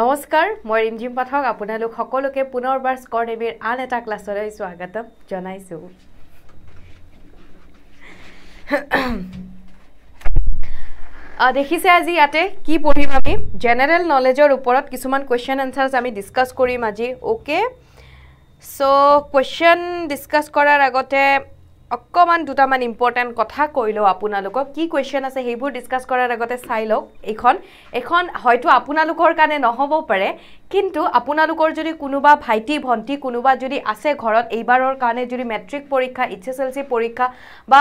নমস্কাৰ মই ৰিমঝিম পাঠক আপোনালোক সকলোকে পুনৰবাৰ স্কৰ দেৱীৰ আন এটা ক্লাছলৈ স্বাগতম জনাইছোঁ দেখিছে আজি ইয়াতে কি পঢ়িম আমি জেনেৰেল নলেজৰ ওপৰত কিছুমান কুৱেশ্যন এনচাৰ্ছ আমি ডিছকাছ কৰিম আজি অ'কে ছ' কুৱেশ্যন ডিছকাছ কৰাৰ আগতে অকণমান দুটামান ইম্পৰ্টেণ্ট কথা কৈ লওঁ আপোনালোকক কি কুৱেশ্যন আছে সেইবোৰ ডিছকাছ কৰাৰ আগতে চাই লওক এইখন এইখন হয়তো আপোনালোকৰ কাৰণে নহ'বও পাৰে কিন্তু আপোনালোকৰ যদি কোনোবা ভাইটি ভণ্টি কোনোবা যদি আছে ঘৰত এইবাৰৰ কাৰণে যদি মেট্ৰিক পৰীক্ষা এইচ এছ এল চি পৰীক্ষা বা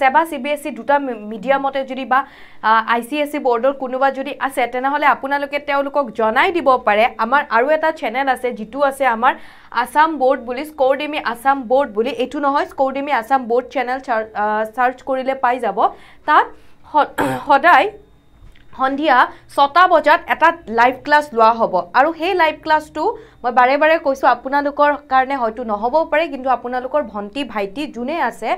SEBA C B S E দুটা মিডিয়ামতে যদি বা আই চি এছ চি বৰ্ডৰ কোনোবা যদি আছে তেনেহ'লে আপোনালোকে তেওঁলোকক জনাই দিব পাৰে আমাৰ আৰু এটা চেনেল আছে যিটো আছে আমাৰ আছাম বৰ্ড বুলি স্কৌডিমি আছাম বৰ্ড বুলি এইটো নহয় স্কৌডিমি আছাম বৰ্ড চেনেল চাৰ্চ কৰিলে পাই যাব তাত সদায় সন্ধিয়া ছটা বজাত এটা লাইভ ক্লাছ লোৱা হ'ব আৰু সেই লাইভ ক্লাছটো মই বাৰে বাৰে কৈছোঁ আপোনালোকৰ কাৰণে হয়তো নহ'বও পাৰে কিন্তু আপোনালোকৰ ভণ্টি ভাইটি যোনে আছে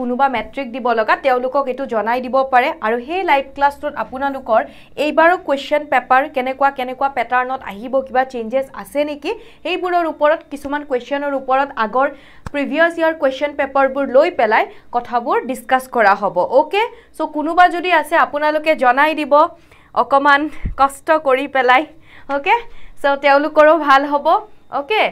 কোনোবা মেট্ৰিক দিব লগা তেওঁলোকক এইটো জনাই দিব পাৰে আৰু সেই লাইভ ক্লাছটোত আপোনালোকৰ এইবাৰো কুৱেশ্যন পেপাৰ কেনেকুৱা কেনেকুৱা পেটাৰ্ণত আহিব কিবা চেঞ্জেছ আছে নেকি সেইবোৰৰ ওপৰত কিছুমান কুৱেশ্যনৰ ওপৰত আগৰ প্ৰিভিয়াছ ইয়াৰ কুৱেশ্যন পেপাৰবোৰ লৈ পেলাই কথাবোৰ ডিছকাছ কৰা হ'ব অ'কে চ' কোনোবা যদি আছে আপোনালোকে জনাই দিব অকণমান কষ্ট কৰি পেলাই অ'কে চ' তেওঁলোকৰো ভাল হ'ব অ'কে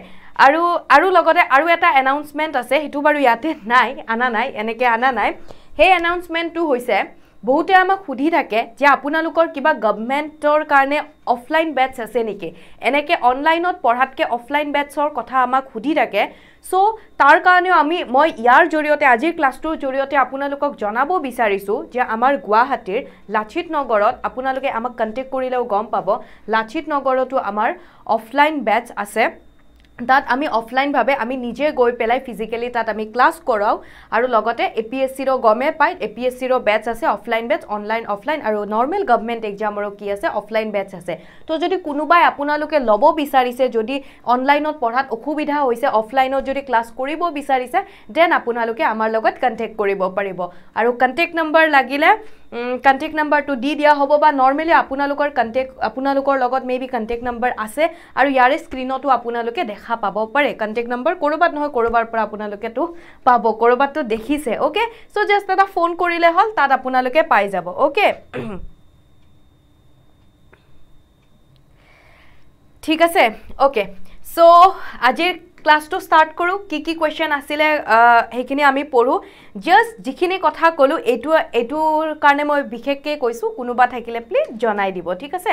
আৰু আৰু লগতে আৰু এটা এনাউন্সমেণ্ট আছে সেইটো বাৰু ইয়াতে নাই অনা নাই এনেকৈ অনা নাই সেই এনাউন্সমেণ্টটো হৈছে বহুতে আমাক সুধি থাকে যে আপোনালোকৰ কিবা গভমেণ্টৰ কাৰণে অফলাইন বেটছ আছে নেকি এনেকৈ অনলাইনত পঢ়াতকৈ অফলাইন বেটছৰ কথা আমাক সুধি থাকে চ' তাৰ কাৰণেও আমি মই ইয়াৰ জৰিয়তে আজিৰ ক্লাছটোৰ জৰিয়তে আপোনালোকক জনাব বিচাৰিছোঁ যে আমাৰ গুৱাহাটীৰ লাচিত নগৰত আপোনালোকে আমাক কণ্টেক্ট কৰিলেও গম পাব লাচিত নগৰতো আমাৰ অফলাইন বেটছ আছে তাত আমি অফলাইনভাৱে আমি নিজে গৈ পেলাই ফিজিকেলি তাত আমি ক্লাছ কৰাওঁ আৰু লগতে এ পি এছ চিৰো গমে পায় এ পি এছ চিৰো বেটছ আছে অফলাইন বেটছ অনলাইন অফলাইন আৰু নৰ্মেল গভমেণ্ট এক্সামৰো কি আছে অফলাইন বেটছ আছে তো যদি কোনোবাই আপোনালোকে ল'ব বিচাৰিছে যদি অনলাইনত পঢ়াত অসুবিধা হৈছে অফলাইনত যদি ক্লাছ কৰিব বিচাৰিছে দেন আপোনালোকে আমাৰ লগত কণ্টেক্ট কৰিব পাৰিব আৰু কণ্টেক্ট নম্বৰ লাগিলে কণ্টেক্ট নম্বৰটো দি দিয়া হ'ব বা নৰ্মেলি আপোনালোকৰ কণ্টেক্ট আপোনালোকৰ লগত মে বি কণ্টেক্ট নম্বৰ আছে আৰু ইয়াৰে স্ক্ৰীণতো আপোনালোকে দেখা পাব পাৰে কণ্টেক্ট নম্বৰ ক'ৰবাত নহয় ক'ৰবাৰ পৰা আপোনালোকেতো পাব ক'ৰবাততো দেখিছে অ'কে চ' জাষ্ট এটা ফোন কৰিলে হ'ল তাত আপোনালোকে পাই যাব অ'কে ঠিক আছে অ'কে চ' আজিৰ ক্লাছটো ষ্টাৰ্ট কৰোঁ কি কি কুৱেশ্যন আছিলে সেইখিনি আমি পঢ়োঁ জাষ্ট যিখিনি কথা ক'লোঁ এইটো এইটোৰ কাৰণে মই বিশেষকৈ কৈছোঁ কোনোবা থাকিলে প্লিজ জনাই দিব ঠিক আছে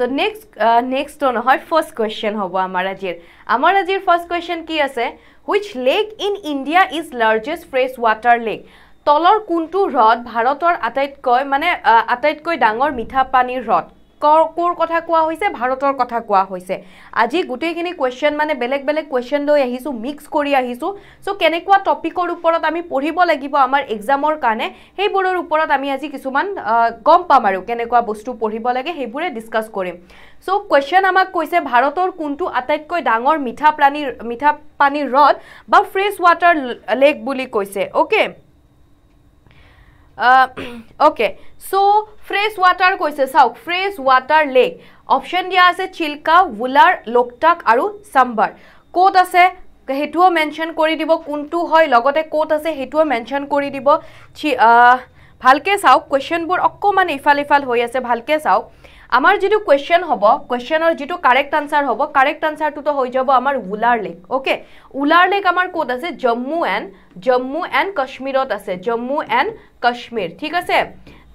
চ' নেক্সট নেক্সটো নহয় ফাৰ্ষ্ট কুৱেশ্যন হ'ব আমাৰ আজিৰ আমাৰ আজিৰ ফাৰ্ষ্ট কুৱেশ্যন কি আছে which lake in India is largest fresh water lake তলৰ কোনটো হ্ৰদ ভাৰতৰ আটাইতকৈ মানে আটাইতকৈ ডাঙৰ মিঠা পানীৰ হ্ৰদ কোৰ কথা কোৱা হৈছে ভাৰতৰ কথা কোৱা হৈছে আজি গোটেইখিনি কুৱেশ্যন মানে বেলেগ বেলেগ কুৱেশ্যন লৈ আহিছোঁ মিক্স কৰি আহিছোঁ চ' কেনেকুৱা টপিকৰ ওপৰত আমি পঢ়িব লাগিব আমাৰ এক্সামৰ কাৰণে সেইবোৰৰ ওপৰত আমি আজি কিছুমান গম পাম আৰু কেনেকুৱা বস্তু পঢ়িব লাগে সেইবোৰে ডিছকাছ কৰিম চ' কুৱেশ্যন আমাক কৈছে ভাৰতৰ কোনটো আটাইতকৈ ডাঙৰ মিঠা প্ৰাণীৰ মিঠা পানীৰ হ্ৰদ বা ফ্ৰেছ ৱাটাৰ লেক বুলি কৈছে okay okay So, fresh water is called fresh water lake. Option dia is Chilka, Wular, Loktak, Aru, Sambar. Kota se hitua mention kori dibo kuntu hoi logote kota se hitua mention kori dibo chi uh halke sao question board okkoman ifal ifal hoi ase halke sao amar jitu question hobo question or jitu correct answer hobo correct answer to the hoi jabo amar wular lake okay wular lake amar kota se jammu and jammu and kashmir ot ase jammu and kashmir thik ase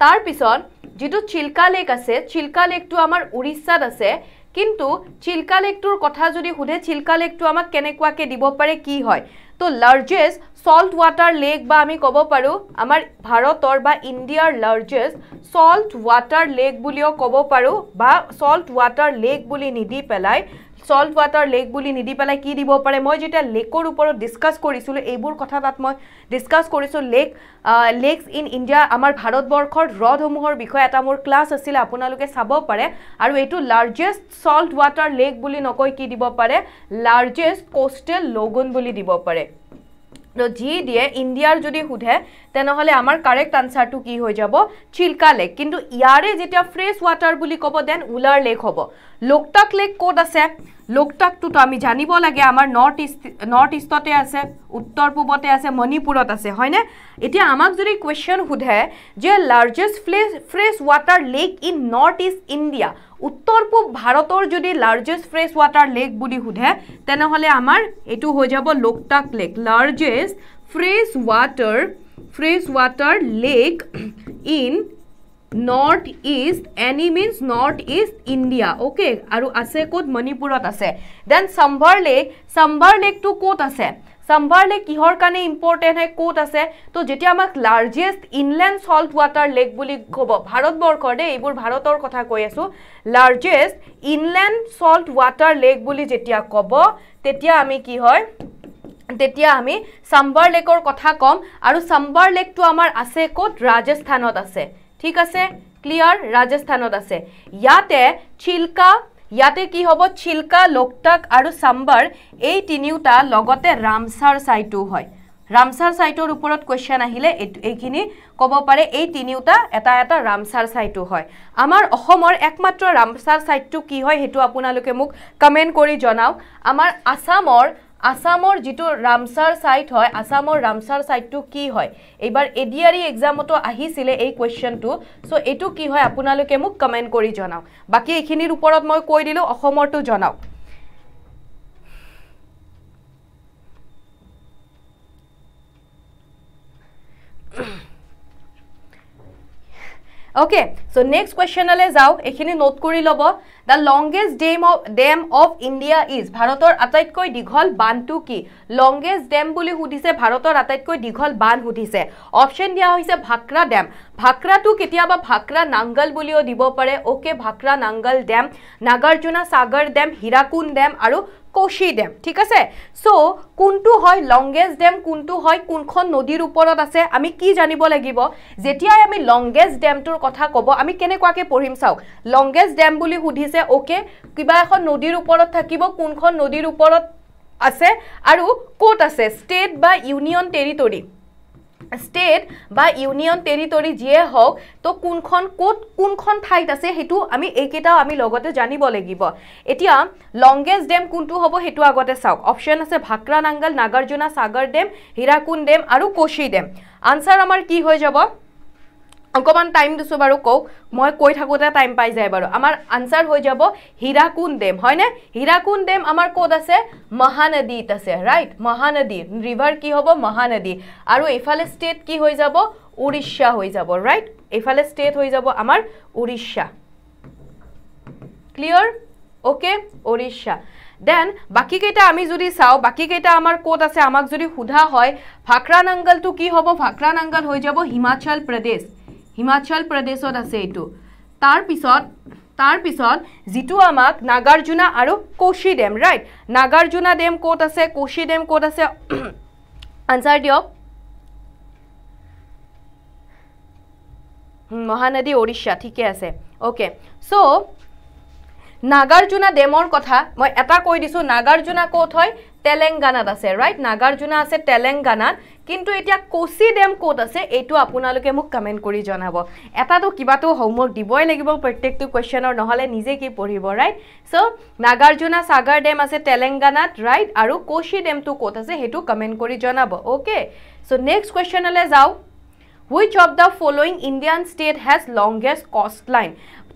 তাৰপিছত যিটো চিল্কা lake আছে চিল্কা লেকটো আমাৰ উৰিষ্যাত আছে কিন্তু চিল্কা লেকটোৰ কথা যদি সোধে চিল্কা লেকটো আমাক কেনেকুৱাকৈ দিব পাৰে কি হয় তো লাৰ্জেষ্ট ছল্ট ৱাটাৰ লেক বা আমি ক'ব পাৰোঁ আমাৰ ভাৰতৰ বা ইণ্ডিয়াৰ লাৰ্জেষ্ট ছল্ট ৱাটাৰ লেক বুলিও ক'ব পাৰোঁ বা ছল্ট ৱাটাৰ লেক বুলি নিদি পেলাই চল্ট ৱাটাৰ লেক বুলি নিদি পেলাই কি দিব পাৰে মই যেতিয়া লেকৰ ওপৰত ডিছকাছ কৰিছিলোঁ এইবোৰ কথা তাত মই ডিছকাছ কৰিছোঁ লেক লেকছ ইন ইণ্ডিয়া আমাৰ ভাৰতবৰ্ষৰ হ্ৰদসমূহৰ বিষয়ে এটা মোৰ ক্লাছ আছিলে আপোনালোকে চাব পাৰে আৰু এইটো লাৰ্জেষ্ট চল্ট ৱাটাৰ লেক বুলি নকৈ কি দিব পাৰে লাৰ্জেষ্ট কষ্টেল লগুণ বুলি দিব পাৰে যি দিয়ে ইণ্ডিয়াৰ যদি সোধে তেনেহ'লে আমাৰ কাৰেক্ট আনচাৰটো কি হৈ যাব চিল্কা লেক কিন্তু ইয়াৰে যেতিয়া ফ্ৰেছ ৱাটাৰ বুলি ক'ব দেন উলাৰ লেক হ'ব লোকটাক লেক ক'ত আছে লোকটাকটোতো আমি জানিব লাগে আমাৰ নৰ্থ ইষ্ট নৰ্থ ইষ্টতে আছে উত্তৰ পূবতে আছে মণিপুৰত আছে হয়নে এতিয়া আমাক যদি কুৱেশ্যন সোধে যে largest fresh fresh water lake in north east India উত্তৰ পূব ভাৰতৰ যদি লাৰ্জেষ্ট ফ্ৰেছ ৱাটাৰ লেক বুলি সোধে তেনেহ'লে আমাৰ এইটো হৈ যাব Loktak lake largest fresh water fresh water lake in north east any means north east India okay আৰু আছে ক'ত মণিপুৰত আছে দেন চাম্ভাৰ লেক চাম্ভাৰ লেকটো ক'ত আছে সম্ভাৰলে কিহৰ কাৰণে ইম্পৰ্টেণ্ট হয় ক'ত আছে তো যেতিয়া আমাক largest inland salt water lake বুলি ক'ব ভাৰতবৰ্ষৰ দেই এইবোৰ ভাৰতৰ কথা কৈ আছোঁ largest inland salt water lake বুলি যেতিয়া ক'ব তেতিয়া আমি কি হয় তেতিয়া আমি চাম্বাৰ লেকৰ কথা ক'ম আৰু চাম্বাৰ লেকটো আমাৰ আছে ক'ত ৰাজস্থানত আছে ঠিক আছে ক্লিয়াৰ ৰাজস্থানত আছে ইয়াতে চিল্কা ইয়াতে কি হ'ব চিল্কা লোকটাক আৰু চাম্বাৰ এই তিনিওটা লগতে ৰামচাৰ চাইটো হয় ৰামচাৰ চাইটৰ ওপৰত কুৱেশ্যন আহিলে এইখিনি ক'ব পাৰে এই তিনিওটা এটা এটা ৰামচাৰ চাইটো হয় আমাৰ অসমৰ একমাত্ৰ ৰামচাৰ চাইটটো কি হয় সেইটো আপোনালোকে মোক কমেণ্ট কৰি জনাওক আমাৰ আছামৰ আসামৰ যিটো ৰামচাৰ ছাইট হয় আসামৰ ৰামচাৰ ছাইটটো কি হয় এইবাৰ এডিয়াৰী এক্সামতো e আহিছিলে এই কুৱেশ্যনটো চ' এইটো কি হয় আপোনালোকে মোক কমেণ্ট কৰি জনাওক বাকী এইখিনিৰ ওপৰত মই কৈ দিলোঁ অসমৰটো জনাওক অ'কে চ' নেক্সট কুৱেশ্যনলৈ যাওঁ এইখিনি নোট কৰি ল'ব the longest dam of dam of India is ভাৰতৰ আটাইতকৈ দীঘল বান্ধটো কি লংগেষ্ট ডেম বুলি সুধিছে ভাৰতৰ আটাইতকৈ দীঘল বান্ধ সুধিছে অপশ্যন দিয়া হৈছে ভাক্ৰা ডেম ভাক্ৰাটো কেতিয়াবা ভাক্ৰা নাংগল বুলিও দিব পাৰে okay Bhakra Nangal dam Nagarjuna Sagar dam Hirakud dam আৰু কৌশি ডেম ঠিক আছে চ' কোনটো হয় লংগেষ্ট ডেম কোনটো হয় কোনখন নদীৰ ওপৰত আছে আমি কি জানিব লাগিব যেতিয়াই আমি লংগেষ্ট ডেমটোৰ কথা ক'ব আমি কেনেকুৱাকৈ পঢ়িম চাওক লংগেষ্ট ডেম বুলি সুধিছে অ'কে কিবা এখন নদীৰ ওপৰত থাকিব কোনখন নদীৰ ওপৰত আছে আৰু ক'ত আছে ষ্টেট বা ইউনিয়ন টেৰিটৰী ষ্টেট বা ইউনিয়ন টেৰিটৰী যিয়ে হওক তো কোনখন ক'ত কোনখন ঠাইত আছে সেইটো আমি এইকেইটাও আমি লগতে জানিব লাগিব এতিয়া লংগেষ্ট ডেম কোনটো হ'ব সেইটো আগতে চাওক অপশ্যন আছে ভাক্ৰা নাংগল নাগাৰ্জুনা সাগৰ ডেম হীৰাকুণ্ড ডেম আৰু কোচি ডেম আনচাৰ আমাৰ কি হৈ যাব অকণমান টাইম দিছোঁ বাৰু কওক মই কৈ থাকোঁতে টাইম পাই যায় বাৰু আমাৰ আনচাৰ হৈ যাব হীৰাকুণ ডেম হয়নে হীৰাকুণ ডেম আমাৰ ক'ত আছে মহানদীত আছে ৰাইট মহানদী ৰিভাৰ কি হ'ব মহানদী আৰু এইফালে ষ্টেট কি হৈ যাব উৰিষ্যা হৈ যাব ৰাইট এইফালে ষ্টেট হৈ যাব আমাৰ Orissa clear okay Orissa then বাকীকেইটা আমি যদি চাওঁ বাকীকেইটা আমাৰ ক'ত আছে আমাক যদি সোধা হয় ভাকৰা নাংগলটো কি হ'ব ভাকৰা নাংগল হৈ যাব হিমাচল প্ৰদেশ হিমাচল প্ৰদেশত আছে এইটো তাৰপিছত তাৰপিছত যিটো আমাক নাগাৰ্জুনা আৰু Kosi dam right Nagarjuna dam ক'ত আছে কৌশী ডেম ক'ত আছে আনচাৰ দিয়ক মহানদী উৰিষ্যা ঠিকে আছে অ'কে চ' নাগাৰ্জুনা ডেমৰ কথা মই এটা কৈ দিছোঁ নাগাৰ্জুনা ক'ত হয় তেলেংগানাত আছে ৰাইট নাগাৰ্জুনা আছে তেলেংগানাত কিন্তু এতিয়া কচি ডেম ক'ত আছে এইটো আপোনালোকে মোক কমেণ্ট কৰি জনাব এটাতো কিবাটো হোমৱৰ্ক দিবই লাগিব প্ৰত্যেকটো কুৱেশ্যনৰ নহ'লে নিজে কি পঢ়িব right so' Nagarjuna Sagar dam আছে তেলেংগানাত ৰাইট আৰু কচি ডেমটো ক'ত আছে সেইটো কমেণ্ট কৰি জনাব অ'কে চ' নেক্সট কুৱেশ্যনলৈ যাওঁ which of the following Indian state has longest coast line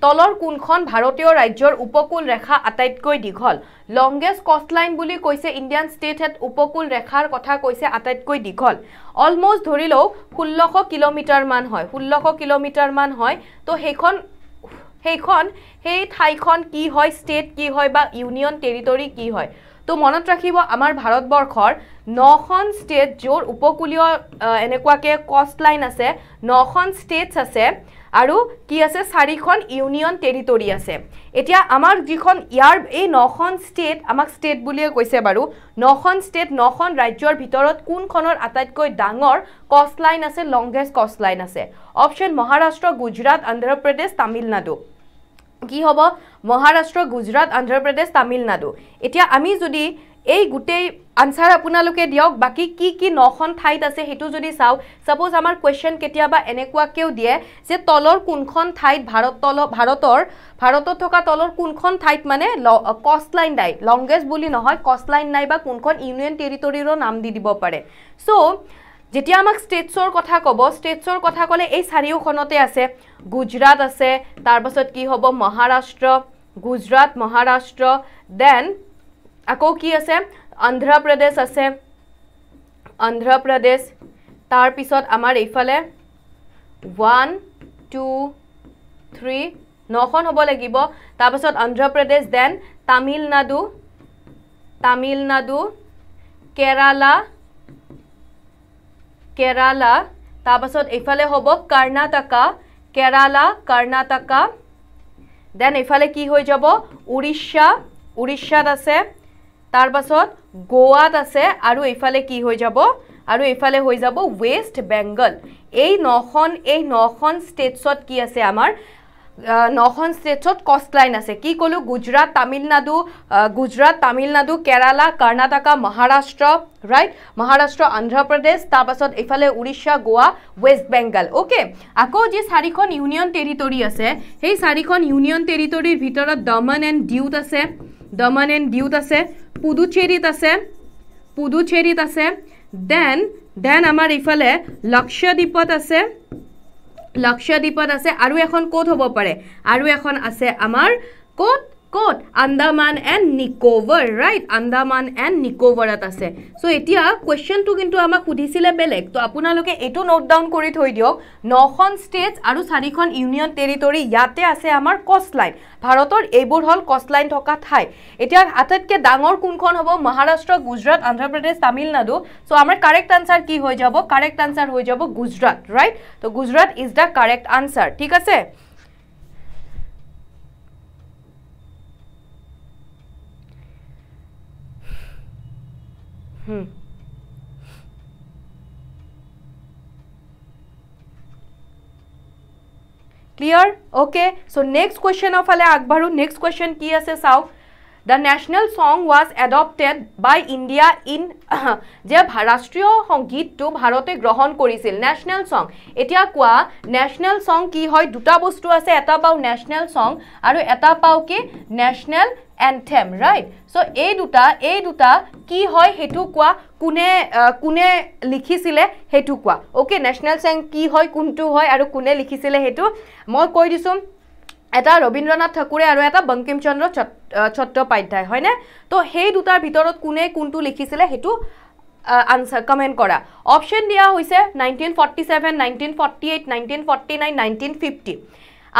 তলৰ কোনখন ভাৰতীয় ৰাজ্যৰ উপকূল ৰেখা আটাইতকৈ দীঘল লংগেষ্ট কষ্টলাইন বুলি কৈছে ইণ্ডিয়ান ষ্টেট হেড উপকূল ৰেখাৰ কথা কৈছে আটাইতকৈ দীঘল অলমষ্ট ধৰি লওক ষোল্লশ কিলোমিটাৰমান হয় ষোল্লশ কিলোমিটাৰমান হয় তো সেইখন সেইখন সেই ঠাইখন কি হয় ষ্টেট কি হয় বা ইউনিয়ন টেৰিটৰী কি হয় তো মনত ৰাখিব আমাৰ ভাৰতবৰ্ষৰ নখন ষ্টেট য'ৰ উপকূলীয় এনেকুৱাকৈ কষ্টলাইন আছে নখন ষ্টেটছ আছে আৰু কি আছে চাৰিখন ইউনিয়ন টেৰিটৰী আছে এতিয়া আমাৰ যিখন ইয়াৰ এই নখন ষ্টেট আমাক ষ্টেট বুলিয়ে কৈছে বাৰু নখন ষ্টেট নখন ৰাজ্যৰ ভিতৰত কোনখনৰ আটাইতকৈ ডাঙৰ কষ্টলাইন আছে লংগেষ্ট কষ্টলাইন আছে অপশ্যন মহাৰাষ্ট্ৰ গুজৰাট অন্ধ্ৰপ্ৰদেশ তামিলনাডু কি হ'ব মহাৰাষ্ট্ৰ গুজৰাট অন্ধ্ৰপ্ৰদেশ তামিলনাডু এতিয়া আমি যদি এই গোটেই আনচাৰ আপোনালোকে দিয়ক বাকী কি কি নখন ঠাইত আছে সেইটো যদি চাওঁ ছাপ'জ আমাৰ কুৱেশ্যন কেতিয়াবা এনেকুৱাকৈও দিয়ে যে তলৰ কোনখন ঠাইত ভাৰত তল ভাৰতৰ ভাৰতত থকা তলৰ কোনখন ঠাইত মানে ল কষ্টলাইন নাই লংগেষ্ট বুলি নহয় কষ্টলাইন নাই বা কোনখন ইউনিয়ন টেৰিটৰীৰো নাম দি দিব পাৰে চ' যেতিয়া আমাক ষ্টেটছৰ কথা ক'ব ষ্টেটছৰ কথা ক'লে এই চাৰিওখনতে আছে গুজৰাট আছে তাৰপাছত কি হ'ব মহাৰাষ্ট্ৰ গুজৰাট মহাৰাষ্ট্ৰ দেন আকৌ কি আছে অন্ধ্ৰপ্ৰদেশ আছে অন্ধ্ৰপ্ৰদেশ তাৰপিছত আমাৰ এইফালে ওৱান টু থ্ৰী নখন হ'ব লাগিব তাৰপিছত অন্ধ্ৰপ্ৰদেশ দেন তামিলনাডু তামিলনাডু কেৰালা কেৰালা তাৰপাছত এইফালে হ'ব কৰ্ণাটকা কেৰালা কৰ্ণাটকা দেন এইফালে কি হৈ যাব উৰিষ্যা উৰিষ্যাত আছে তাৰ পাছত গোৱাত আছে আৰু এইফালে কি হৈ যাব আৰু এইফালে হৈ যাব ৱেষ্ট বেংগল এই নখন এই নখন ষ্টেটছত কি আছে আমাৰ নখন ষ্টেটছত কষ্টলাইন আছে কি ক'লোঁ গুজৰাট তামিলনাডু গুজৰাট তামিলনাডু কেৰালা কৰ্ণাটকা মহাৰাষ্ট্ৰ ৰাইট মহাৰাষ্ট্ৰ অন্ধ্ৰপ্ৰদেশ তাৰপাছত এইফালে উৰিষ্যা গোৱা ৱেষ্ট বেংগল অ'কে আকৌ যি চাৰিখন ইউনিয়ন টেৰিটৰী আছে সেই চাৰিখন ইউনিয়ন টেৰিটৰীৰ ভিতৰত দমন এণ্ড ডিউত আছে দমন এণ্ড ডিউত আছে পুডুচেৰীত আছে পুডুচেৰীত আছে দেন দেন আমাৰ ইফালে লক্ষদ্বীপত আছে লক্ষদ্বীপত আছে আৰু এখন ক'ত হ'ব পাৰে আৰু এখন আছে আমাৰ ক'ত ক'ত Andaman and Nicobar right Andaman and নিকোভাৰত আছে চ' এতিয়া কুৱেশ্যনটো কিন্তু আমাক সুধিছিলে বেলেগ ত' আপোনালোকে এইটো নোট ডাউন কৰি থৈ দিয়ক নখন ষ্টেটছ আৰু চাৰিখন ইউনিয়ন টেৰিটৰি ইয়াতে আছে আমাৰ কষ্টলাইন ভাৰতৰ এইবোৰ হ'ল কষ্টলাইন থকা ঠাই এতিয়া আটাইতকৈ ডাঙৰ কোনখন হ'ব মহাৰাষ্ট্ৰ গুজৰাট অন্ধ্ৰপ্ৰদেশ তামিলনাডু চ' আমাৰ কাৰেক্ট আনচাৰ কি হৈ যাব কাৰেক্ট আনচাৰ হৈ যাব গুজৰাট ৰাইট ত' Gujarat is the correct answer ঠিক আছে clear okay so next question फले आग नेक्स्ट क्वेश्चन की आसे साउथ the national song was adopted by India in যে ৰাষ্ট্ৰীয় সংগীতটো ভাৰতে গ্ৰহণ কৰিছিল নেশ্যনেল সং এতিয়া কোৱা নেশ্যনেল সং কি হয় দুটা বস্তু আছে এটা পাওঁ নেশ্যনেল সং আৰু এটা পাওঁ কি নেশ্যনেল এণ্টেম ৰাইট চ' এই দুটা এই দুটা কি হয় সেইটো কোৱা কোনে কোনে লিখিছিলে সেইটো কোৱা অ'কে নেশ্যনেল সং কি হয় কোনটো হয় আৰু কোনে লিখিছিলে সেইটো মই কৈ দিছোঁ এটা ৰবীন্দ্ৰনাথ ঠাকুৰে আৰু এটা বংকিম চন্দ্ৰ চট্টোপাধ্যায় হয়নে তো সেই দুটাৰ ভিতৰত কোনে কোনটো লিখিছিলে সেইটো আনচাৰ কমেণ্ট কৰা অপশ্যন দিয়া হৈছে nineteen forty seven nineteen forty eight nineteen forty nine nineteen fifty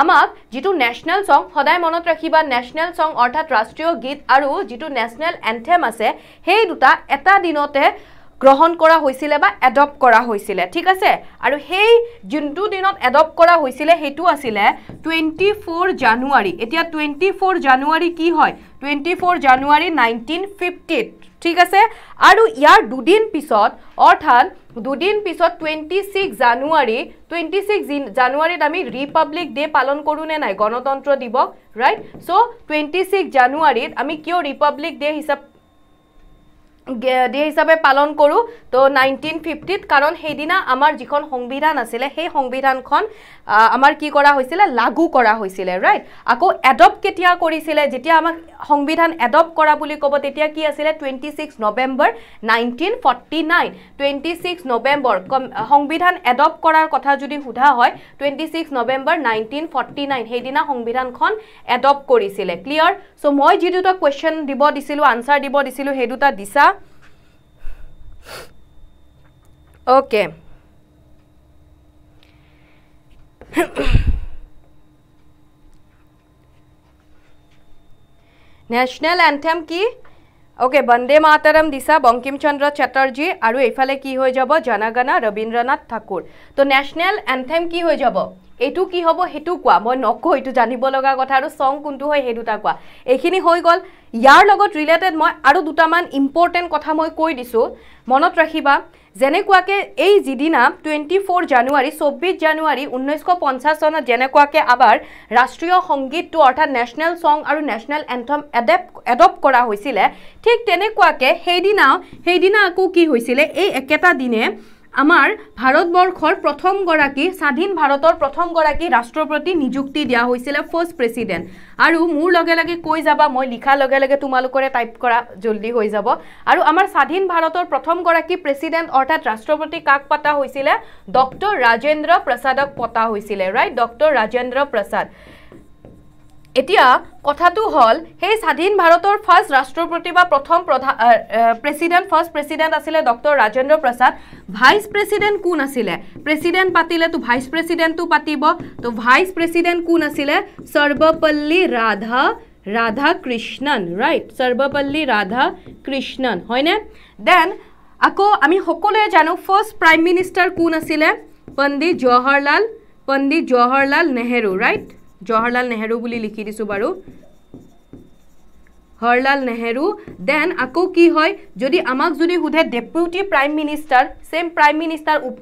আমাক যিটো নেশ্যনেল চং সদায় মনত ৰাখিবা নেশ্যনেল চং অৰ্থাৎ ৰাষ্ট্ৰীয় গীত আৰু যিটো নেশ্যনেল এন্থেম আছে সেই দুটা এটা দিনতে গ্ৰহণ কৰা হৈছিলে বা এডপ্ট কৰা হৈছিলে ঠিক আছে আৰু সেই যোনটো দিনত এডপ্ট কৰা হৈছিলে সেইটো আছিলে টুৱেণ্টি ফ'ৰ জানুৱাৰী এতিয়া টুৱেণ্টি ফ'ৰ জানুৱাৰী কি হয় টুৱেণ্টি ফ'ৰ জানুৱাৰী নাইনটিন ফিফটিত ঠিক আছে আৰু ইয়াৰ দুদিন পিছত অৰ্থাৎ দুদিন পিছত twenty six January twenty six জানুৱাৰীত আমি ৰিপাব্লিক ডে' পালন কৰোঁনে নাই গণতন্ত্ৰ দিৱস ৰাইট চ' টুৱেণ্টি ছিক্স জানুৱাৰীত আমি কিয় ৰিপাব্লিক ডে' হিচাপ দিয়ে হিচাপে পালন কৰোঁ তো নাইনটিন ফিফটিত কাৰণ সেইদিনা আমাৰ যিখন সংবিধান আছিলে সেই সংবিধানখন আমাৰ কি কৰা হৈছিলে লাগু কৰা হৈছিলে ৰাইট আকৌ এডপ্ট কেতিয়া কৰিছিলে যেতিয়া আমাক সংবিধান এডপ্ট কৰা বুলি ক'ব তেতিয়া কি আছিলে twenty six November nineteen forty nine twenty six November সংবিধান এডপ্ট কৰাৰ কথা যদি সোধা হয় twenty six November nineteen forty nine সেইদিনা সংবিধানখন এডপ্ট কৰিছিলে ক্লিয়াৰ চ' মই যি দুটা কুৱেশ্যন দিব দিছিলোঁ আনচাৰ দিব দিছিলোঁ সেই দুটা দিছা অ'কে নেশ্যনেল এন্থেম কি অ'কে বন্দে মাতৰম দিছা বংকিম চন্দ্ৰ চেটাৰ্জী আৰু এইফালে কি হৈ যাব জনগণা ৰবীন্দ্ৰনাথ ঠাকুৰ ত' নেশ্যনেল এন্থেম কি হৈ যাব এইটো কি হ'ব সেইটো কোৱা মই নকওঁ এইটো জানিব লগা কথা আৰু চং কোনটো হয় সেই দুটা কোৱা এইখিনি হৈ গ'ল ইয়াৰ লগত ৰিলেটেড মই আৰু দুটামান ইম্পৰ্টেণ্ট কথা মই কৈ দিছোঁ মনত ৰাখিবা যেনেকুৱাকৈ এই যিদিনা টুৱেণ্টি ফ'ৰ জানুৱাৰী চৌব্বিছ জানুৱাৰী ঊনৈছশ পঞ্চাছ চনত যেনেকুৱাকৈ আমাৰ ৰাষ্ট্ৰীয় সংগীতটো অৰ্থাৎ নেশ্যনেল ছং আৰু নেশ্যনেল এন্থম এডেপ এডপ্ট কৰা হৈছিলে ঠিক তেনেকুৱাকৈ সেইদিনা সেইদিনা আকৌ কি হৈছিলে এই একেটা দিনে আমাৰ ভাৰতবৰ্ষৰ প্ৰথমগৰাকী স্বাধীন ভাৰতৰ প্ৰথমগৰাকী ৰাষ্ট্ৰপতি নিযুক্তি দিয়া হৈছিলে ফাৰ্ষ্ট প্ৰেচিডেণ্ট আৰু মোৰ লগে লগে কৈ যাবা মই লিখাৰ লগে লগে তোমালোকৰে টাইপ কৰা জলদি হৈ যাব আৰু আমাৰ স্বাধীন ভাৰতৰ প্ৰথমগৰাকী প্ৰেচিডেণ্ট অৰ্থাৎ ৰাষ্ট্ৰপতি কাক পতা হৈছিলে ডক্টৰ ৰাজেন্দ্ৰ প্ৰসাদক পতা হৈছিলে ৰাইট ডক্টৰ ৰাজেন্দ্ৰ প্ৰসাদ এতিয়া কথাটো হ'ল সেই স্বাধীন ভাৰতৰ ফাৰ্ষ্ট ৰাষ্ট্ৰপতি বা প্ৰথম প্ৰধান প্ৰেচিডেণ্ট ফাৰ্ষ্ট প্ৰেচিডেণ্ট আছিলে doctor Rajendra Prasad vice president কোন আছিলে প্ৰেচিডেণ্ট পাতিলেতো ভাইচ প্ৰেচিডেণ্টো পাতিব তো ভাইচ প্ৰেচিডেণ্ট কোন আছিলে সৰ্বপল্লী ৰাধা ৰাধা কৃষ্ণন ৰাইট সৰ্বপল্লী ৰাধা কৃষ্ণন হয়নে দেন আকৌ আমি সকলোৱে জানো ফাৰ্ষ্ট প্ৰাইম মিনিষ্টাৰ কোন আছিলে পণ্ডিত জৱাহৰলাল পণ্ডিত জৱাহৰলাল নেহেৰু ৰাইট জৱাহৰলাল নেহেৰু বুলি লিখি দিছোঁ বাৰু হৰলাল নেহেৰু দেন আকৌ কি হয় যদি আমাক যদি সোধে deputy prime minister same prime minister উপ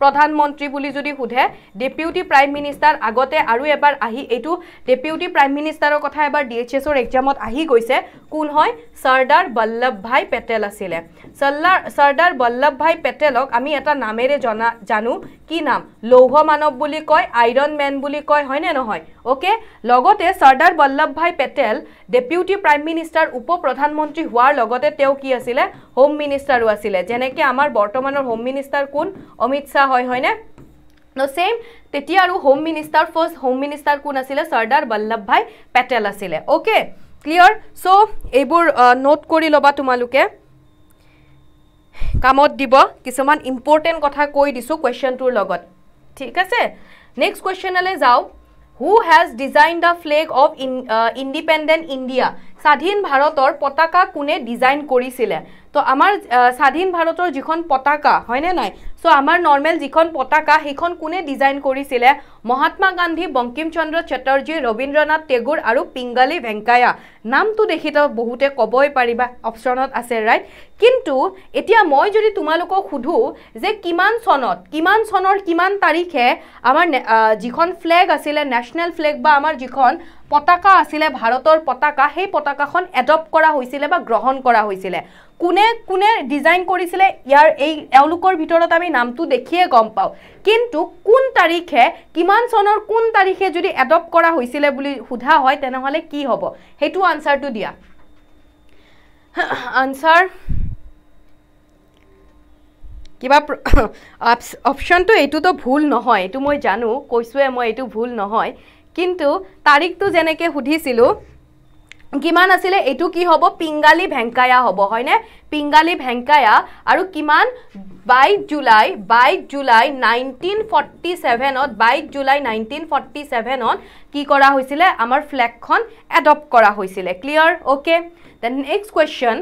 প্ৰধানমন্ত্ৰী বুলি যদি সোধে ডেপুটি প্ৰাইম মিনিষ্টাৰ আগতে আৰু এবাৰ আহি এইটো ডেপুটি প্ৰাইম মিনিষ্টাৰৰ কথা এবাৰ ডি এইচ এছৰ এক্সামত আহি গৈছে কোন হয় চৰ্দাৰ বল্লভভাই পেটেল আছিলে চল্লাৰ চৰ্দাৰ বল্লভভাই পেটেলক আমি এটা নামেৰে জনা জানো কি নাম লৌহ মানৱ বুলি কয় আইৰণ মেন বুলি কয় হয়নে নহয় অ'কে লগতে Sardar Vallabhbhai Patel deputy prime minister minister উপ প্ৰধানমন্ত্ৰী হোৱাৰ লগতে তেওঁ কি আছিলে হোম মিনিষ্টাৰো আছিলে যেনেকৈ আমাৰ বৰ্তমানৰ হোম মিনিষ্টাৰ কোন অমিত শ্বাহ হয় হয়নে ন' চেম তেতিয়া আৰু home minister first home minister কোন আছিলে চৰ্দাৰ বল্লভভাই পেটেল আছিলে অ'কে ক্লিয়াৰ চ' এইবোৰ নোট কৰি ল'বা তোমালোকে কামত দিব কিছুমান ইম্পৰ্টেণ্ট কথা কৈ দিছোঁ কুৱেশ্যনটোৰ লগত ঠিক আছে নেক্সট কুৱেশ্যনলৈ যাওঁ who has design the flag of independent India স্বাধীন ভাৰতৰ পতাকা কোনে ডিজাইন কৰিছিলে তো আমাৰ স্বাধীন ভাৰতৰ যিখন পতাকা হয়নে নাই চ' আমাৰ নৰ্মেল যিখন পতাকা সেইখন কোনে ডিজাইন কৰিছিলে মহাত্মা গান্ধী বংকিম চন্দ্ৰ চেটাৰ্জী ৰবীন্দ্ৰনাথ টেগোৰ আৰু পিংগালী ভেংকায়া নামটো দেখি তো বহুতে ক'বই পাৰিবা অপশ্যনত আছে ৰাইট কিন্তু এতিয়া মই যদি তোমালোকক সোধোঁ যে কিমান চনত কিমান চনৰ কিমান তাৰিখে আমাৰ যিখন ফ্লেগ আছিলে নেশ্যনেল ফ্লেগ বা আমাৰ যিখন পতাকা আছিলে ভাৰতৰ পতাকা সেই পতাকাখন এডপ্ট কৰা হৈছিলে বা গ্ৰহণ কৰা হৈছিলে কোনে কোনে ডিজাইন কৰিছিলে ইয়াৰ এই এওঁলোকৰ ভিতৰত আমি নামটো দেখিয়ে গম পাওঁ কিন্তু কোন তাৰিখে কিমান চনৰ কোন তাৰিখে যদি এডপ্ট কৰা হৈছিলে বুলি সোধা হয় তেনেহ'লে কি হ'ব সেইটো আনচাৰটো দিয়া আনচাৰ কিবা অপশ্যনটো এইটোতো ভুল নহয় এইটো মই জানো কৈছোঁৱে মই এইটো ভুল নহয় কিন্তু তাৰিখটো যেনেকৈ সুধিছিলোঁ কিমান আছিলে এইটো কি হ'ব পিংগালী ভেংকায়া হ'ব হয়নে পিংগালী ভেংকায়া আৰু কিমান বাইছ জুলাই বাইছ জুলাই নাইনটিন ফৰ্টি ছেভেনত বাইছ জুলাই নাইনটিন ফৰ্টি ছেভেনত কি কৰা হৈছিলে আমাৰ ফ্লেগখন এডপ্ট কৰা হৈছিলে clear okay then next question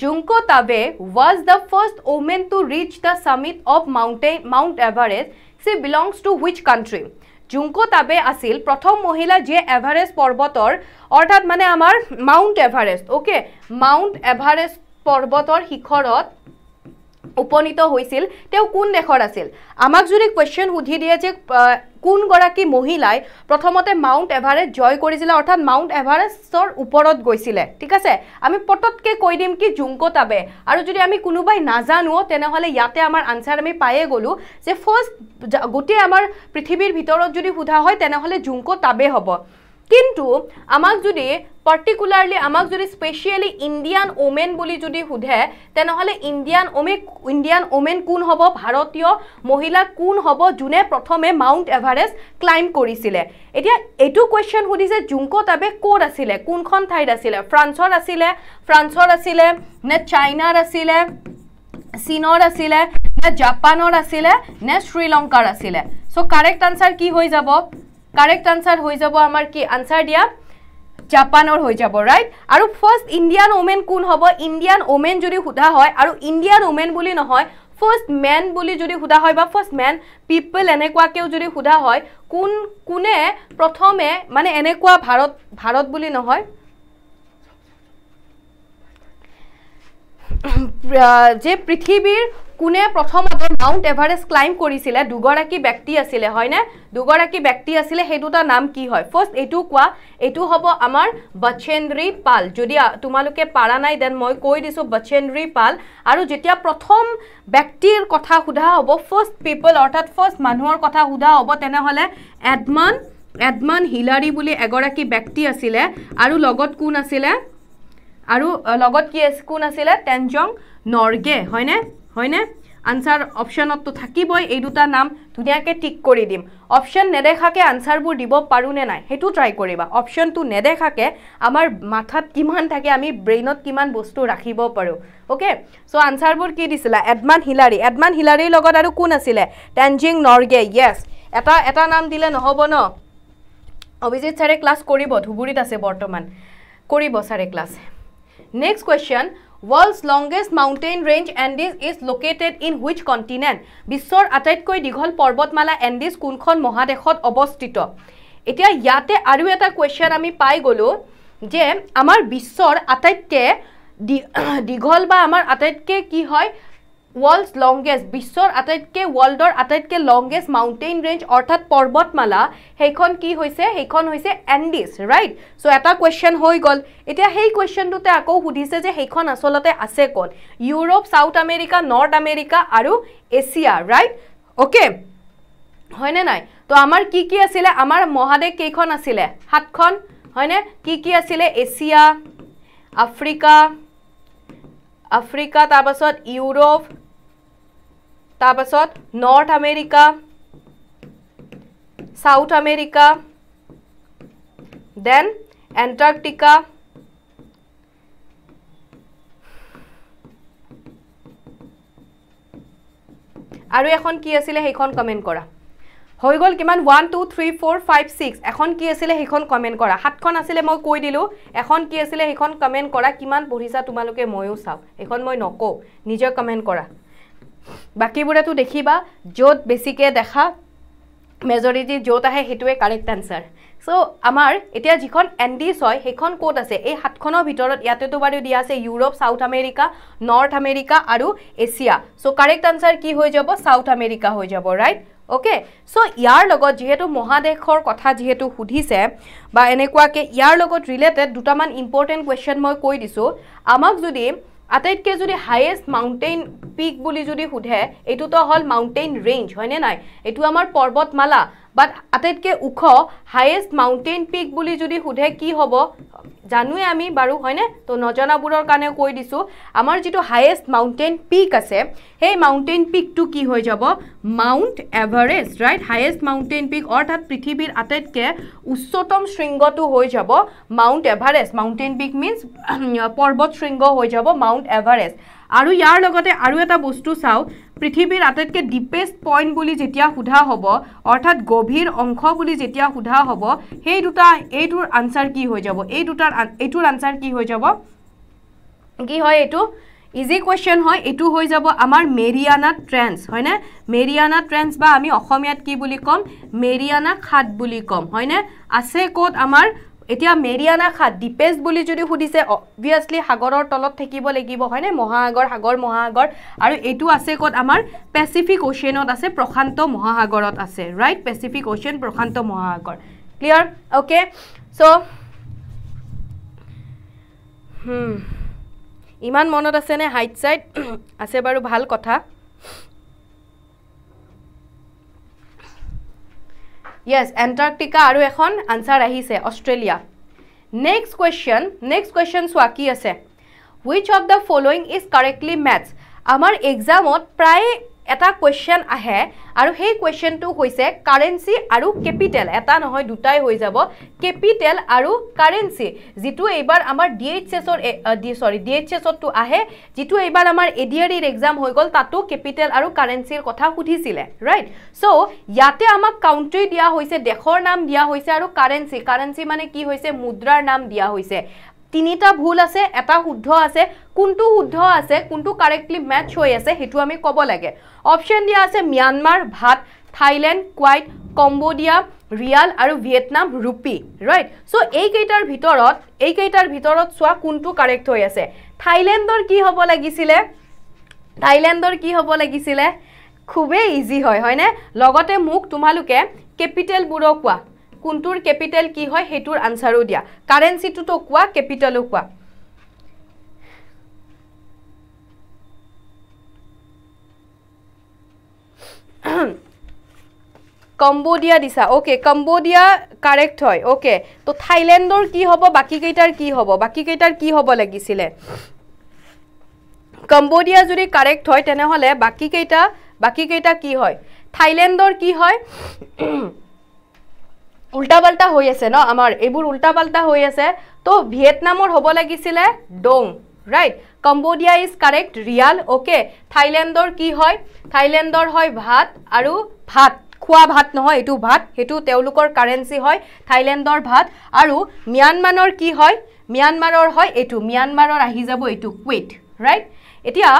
Junko Tabei was the first women to reach the summit of mountain Mount Everest she belongs to which country Junko Tabei আছিল প্রথম মহিলা যে এভারেস্ট পর্বতর অর্থাৎ মানে আমার Mount Everest okay Mount Everest পর্বতর শিখরত উপনীত হৈছিল তেওঁ কোন দেশৰ আছিল আমাক যদি কুৱেশ্যন সুধি দিয়ে যে কোনগৰাকী মহিলাই প্ৰথমতে মাউণ্ট এভাৰেষ্ট জয় কৰিছিলে অৰ্থাৎ মাউণ্ট এভাৰেষ্টৰ ওপৰত গৈছিলে ঠিক আছে আমি পটতকৈ কৈ দিম কি জুংকটাবে আৰু যদি আমি কোনোবাই নাজানো তেনেহ'লে ইয়াতে আমাৰ আনচাৰ আমি পায়ে গ'লোঁ যে ফাৰ্ষ্ট গোটেই আমাৰ পৃথিৱীৰ ভিতৰত যদি সোধা হয় তেনেহ'লে জুংকটাবে হ'ব কিন্তু আমাক যদি পাৰ্টিকুলাৰলি আমাক যদি স্পেচিয়েলি ইণ্ডিয়ান ওমেন বুলি যদি সোধে তেনেহ'লে ইণ্ডিয়ান ওমে ইণ্ডিয়ান ওমেন কোন হ'ব ভাৰতীয় মহিলা কোন হ'ব যোনে প্ৰথমে মাউণ্ট এভাৰেষ্ট ক্লাইম কৰিছিলে এতিয়া এইটো কুৱেশ্যন সুধিছে জুংকো তাবে ক'ত আছিলে কোনখন ঠাইত আছিলে ফ্ৰান্সৰ আছিলে ফ্ৰান্সৰ আছিলে নে চাইনাৰ আছিলে চীনৰ আছিলে নে জাপানৰ আছিলে নে শ্ৰীলংকাৰ আছিলে চ' কাৰেক্ট আনচাৰ কি হৈ যাব কাৰেক্ট আনচাৰ হৈ যাব আমাৰ কি আনচাৰ দিয়া জাপানৰ হৈ যাব ৰাইট আৰু ফাৰ্ষ্ট ইণ্ডিয়ান ওমেন কোন হব ইণ্ডিয়ান ওমেন যদি সোধা হয় আৰু ইণ্ডিয়ান ওমেন বুলি নহয় ফাৰ্ষ্ট মেন বুলি যদি সোধা হয় বা ফাৰ্ষ্ট মেন পিপল এনেকাকেও যদি সোধা হয় কোন কোনে প্ৰথমে মানে এনেকুৱা ভাৰত ভাৰত বুলি নহয় যে পৃথিৱীৰ কোনে প্ৰথমতে মাউণ্ট এভাৰেষ্ট ক্লাইম কৰিছিলে দুগৰাকী ব্যক্তি আছিলে হয়নে দুগৰাকী ব্যক্তি আছিলে সেই দুটা নাম কি হয় ফাৰ্ষ্ট এইটো কোৱা এইটো হ'ব আমাৰ বচেন্দ্ৰী পাল যদি তোমালোকে পাৰা নাই দেন মই কৈ দিছোঁ বচেন্দ্ৰী পাল আৰু যেতিয়া প্ৰথম ব্যক্তিৰ কথা সোধা হ'ব ফাৰ্ষ্ট পিপল অৰ্থাৎ ফাৰ্ষ্ট মানুহৰ কথা সোধা হ'ব তেনেহ'লে এডমান এডমান হিলাৰী বুলি এগৰাকী ব্যক্তি আছিলে আৰু লগত কোন আছিলে আৰু লগত কি কোন আছিলে টেনজং নৰ্গে হয়নে হয়নে আনচাৰ অপশ্যনততো থাকিবই এই দুটা নাম ধুনীয়াকৈ টিক কৰি দিম অপশ্যন নেদেখাকৈ আনচাৰবোৰ দিব পাৰোঁনে নাই সেইটো ট্ৰাই কৰিবা অপশ্যনটো নেদেখাকৈ আমাৰ মাথাত কিমান থাকে আমি ব্ৰেইনত কিমান বস্তু ৰাখিব পাৰোঁ অ'কে চ' আনচাৰবোৰ কি দিছিলা এডমান হিলাৰী এডমান হিলাৰীৰ লগত আৰু কোন আছিলে টেনজিং নৰ্গে য়েছ এটা এটা নাম দিলে নহ'ব ন অভিজিৎ ছাৰে ক্লাছ কৰিব ধুবুৰীত আছে বৰ্তমান কৰিব ছাৰে class next question World's longest mountain range Andes is located in which continent? বিশ্বৰ আটাইতকৈ দীঘল পৰ্বতমালা এণ্ডিজ কোনখন মহাদেশত অৱস্থিত এতিয়া ইয়াতে আৰু এটা কুৱেশ্যন আমি পাই গ'লোঁ যে আমাৰ বিশ্বৰ আটাইতকৈ দীঘল বা আমাৰ আটাইতকৈ কি হয় ৱৰ্ল্ডছ লংগেষ্ট বিশ্বৰ আটাইতকৈ ৱৰ্ল্ডৰ আটাইতকৈ লংগেষ্ট মাউণ্টেইন ৰেঞ্জ অৰ্থাৎ পৰ্বতমালা সেইখন কি হৈছে সেইখন হৈছে এণ্ডিছ ৰাইট চ' এটা কুৱেশ্যন হৈ গ'ল এতিয়া সেই কুৱেশ্যনটোতে আকৌ সুধিছে যে সেইখন আচলতে আছে ক'ত Europe South America North America আৰু এছিয়া ৰাইট অ'কে হয়নে নাই ত' আমাৰ কি কি আছিলে আমাৰ মহাদেশ কেইখন আছিলে সাতখন হয়নে কি কি আছিলে এছিয়া আফ্ৰিকা আফ্ৰিকা তাৰপাছত ইউৰোপ তাৰ পাছত North America South America then Antarctica আৰু এখন কি আছিলে সেইখন কমেণ্ট কৰা হৈ গ'ল কিমান one two three four five six এখন কি আছিলে সেইখন কমেণ্ট কৰা সাতখন আছিলে মই কৈ দিলোঁ এখন কি আছিলে সেইখন কমেণ্ট কৰা কিমান পঢ়িছা তোমালোকে ময়ো চাওঁ সেইখন মই নকওঁ নিজে কমেণ্ট কৰা বাকীবোৰেতো দেখিবা য'ত বেছিকৈ দেখা মেজৰিটি য'ত আহে সেইটোৱে কাৰেক্ট এনচাৰ চ' আমাৰ এতিয়া যিখন এন ডিছ হয় সেইখন ক'ত আছে এই সাতখনৰ ভিতৰত ইয়াতেতো বাৰু দিয়া আছে Europe South America North America আৰু এছিয়া চ' কাৰেক্ট এনচাৰ কি হৈ যাব ছাউথ আমেৰিকা হৈ যাব ৰাইট অ'কে চ' ইয়াৰ লগত যিহেতু মহাদেশৰ কথা যিহেতু সুধিছে বা এনেকুৱাকৈ ইয়াৰ লগত ৰিলেটেড দুটামান ইম্পৰ্টেণ্ট কুৱেশ্যন মই কৈ দিছোঁ আমাক যদি আটাইতকৈ যদি হায়েষ্ট মাউণ্টেইন পিক বুলি যদি সোধে এইটোতো হ'ল মাউণ্টেইন ৰেঞ্জ হয়নে নাই এইটো আমাৰ পৰ্বতমালা বাট আটাইতকৈ ওখ হায়েষ্ট মাউণ্টেইন পিক বুলি যদি সোধে কি হ'ব জানোৱে আমি বাৰু হয়নে ত' নজনাবোৰৰ কাৰণে কৈ দিছোঁ আমাৰ যিটো হায়েষ্ট মাউণ্টেইন পিক আছে সেই মাউণ্টেইন পিকটো কি হৈ যাব Mount Everest right highest mountain peak অৰ্থাৎ পৃথিৱীৰ আটাইতকৈ উচ্চতম শৃংগটো হৈ যাব Mount Everest mountain peak means পৰ্বত শৃংগ হৈ যাব মাউণ্ট এভাৰেষ্ট আৰু ইয়াৰ লগতে আৰু এটা বস্তু চাওঁ পৃথিৱীৰ আটাইতকৈ ডিপেষ্ট পইণ্ট বুলি যেতিয়া সোধা হ'ব অৰ্থাৎ গভীৰ অংশ বুলি যেতিয়া সোধা হ'ব সেই দুটা এইটোৰ আনচাৰ কি হৈ যাব এই দুটাৰ এইটোৰ আনচাৰ কি হৈ যাব কি হয় এইটো ইজি কুৱেশ্যন হয় এইটো হৈ যাব আমাৰ মেৰিয়ানা ট্ৰেন্স হয়নে মেৰিয়ানা ট্ৰেন্স বা আমি অসমীয়াত কি বুলি ক'ম মেৰিয়ানা খাদ বুলি ক'ম হয়নে আছে ক'ত আমাৰ এতিয়া মেৰিয়ানা খাত দীপেশ বুলি যদি সুধিছে অবভিয়াছলি সাগৰৰ তলত থাকিব লাগিব হয়নে মহাসাগৰ সাগৰ মহাসাগৰ আৰু এইটো আছে ক'ত আমাৰ পেচিফিক অ'চিয়েনত আছে প্ৰশান্ত মহাসাগৰত আছে ৰাইট পেচিফিক অ'চিয়েন প্ৰশান্ত মহাসাগৰ ক্লিয়াৰ অ'কে চ' ইমান মনত আছেনে হাইট চাইট আছে বাৰু ভাল কথা য়েছ এণ্টাৰ্কটিকা আৰু এখন আনচাৰ আহিছে Australia next question next question চোৱা কি আছে which of the following is correctly মেথছ আমাৰ এক্সামত প্ৰায় এটা কুৱেশ্যন আহে আৰু সেই কুৱেশ্যনটো হৈছে কাৰেঞ্চি আৰু কেপিটেল এটা নহয় দুটাই হৈ যাব কেপিটেল আৰু কাৰেঞ্চি যিটো এইবাৰ আমাৰ ডি এইচ এছৰ চৰি ডি এইচ এছতটো আহে যিটো এইবাৰ আমাৰ এডিয়াৰীৰ এক্সাম হৈ গ'ল তাতো কেপিটেল আৰু কাৰেঞ্চিৰ কথা সুধিছিলে ৰাইট চ' ইয়াতে আমাক কাউণ্ট্ৰি দিয়া হৈছে দেশৰ নাম দিয়া হৈছে আৰু কাৰেঞ্চি কাৰেঞ্চি মানে কি হৈছে মুদ্ৰাৰ নাম দিয়া হৈছে তিনিটা ভুল আছে এটা শুদ্ধ আছে কোনটো শুদ্ধ আছে কোনটো কাৰেক্টলি মেটচ হৈ আছে সেইটো আমি ক'ব লাগে অপশ্যন দিয়া আছে Myanmar baht Thailand Kuwait Cambodia riel আৰু ভিয়েটনাম ৰুপি ৰাইট চ' এইকেইটাৰ ভিতৰত এইকেইটাৰ ভিতৰত চোৱা কোনটো কাৰেক্ট হৈ আছে থাইলেণ্ডৰ কি হ'ব লাগিছিলে থাইলেণ্ডৰ কি হ'ব লাগিছিলে খুবেই ইজি হয় হয়নে লগতে মোক তোমালোকে কেপিটেলবোৰো কোৱা কোনটোৰ কেপিটেল কি হয় সেইটোৰ আনচাৰো দিয়া কাৰেঞ্চিটোতো কোৱা কেপিটেলো কোৱা কম্বোডিয়া দিছা অ'কে কম্বোডিয়া কাৰেক্ট হয় অ'কে তো থাইলেণ্ডৰ কি হ'ব বাকীকেইটাৰ কি হ'ব বাকীকেইটাৰ কি হ'ব লাগিছিলে কম্বোডিয়া যদি কাৰেক্ট হয় তেনেহ'লে বাকীকেইটা বাকীকেইটা কি হয় থাইলেণ্ডৰ কি হয় উল্টা পাল্টা হৈ আছে ন আমাৰ এইবোৰ উল্টা পাল্টা হৈ আছে তো ভিয়েটনামৰ হ'ব লাগিছিলে dong right Cambodia is correct riel okay থাইলেণ্ডৰ কি হয় থাইলেণ্ডৰ হয় ভাত আৰু ভাত খোৱা ভাত নহয় এইটো ভাত সেইটো তেওঁলোকৰ কাৰেঞ্চি হয় থাইলেণ্ডৰ ভাত আৰু ম্যানমাৰৰ কি হয় ম্যানমাৰৰ হয় এইটো ম্যানমাৰৰ আহি যাব এইটো কুইট ৰাইট এতিয়া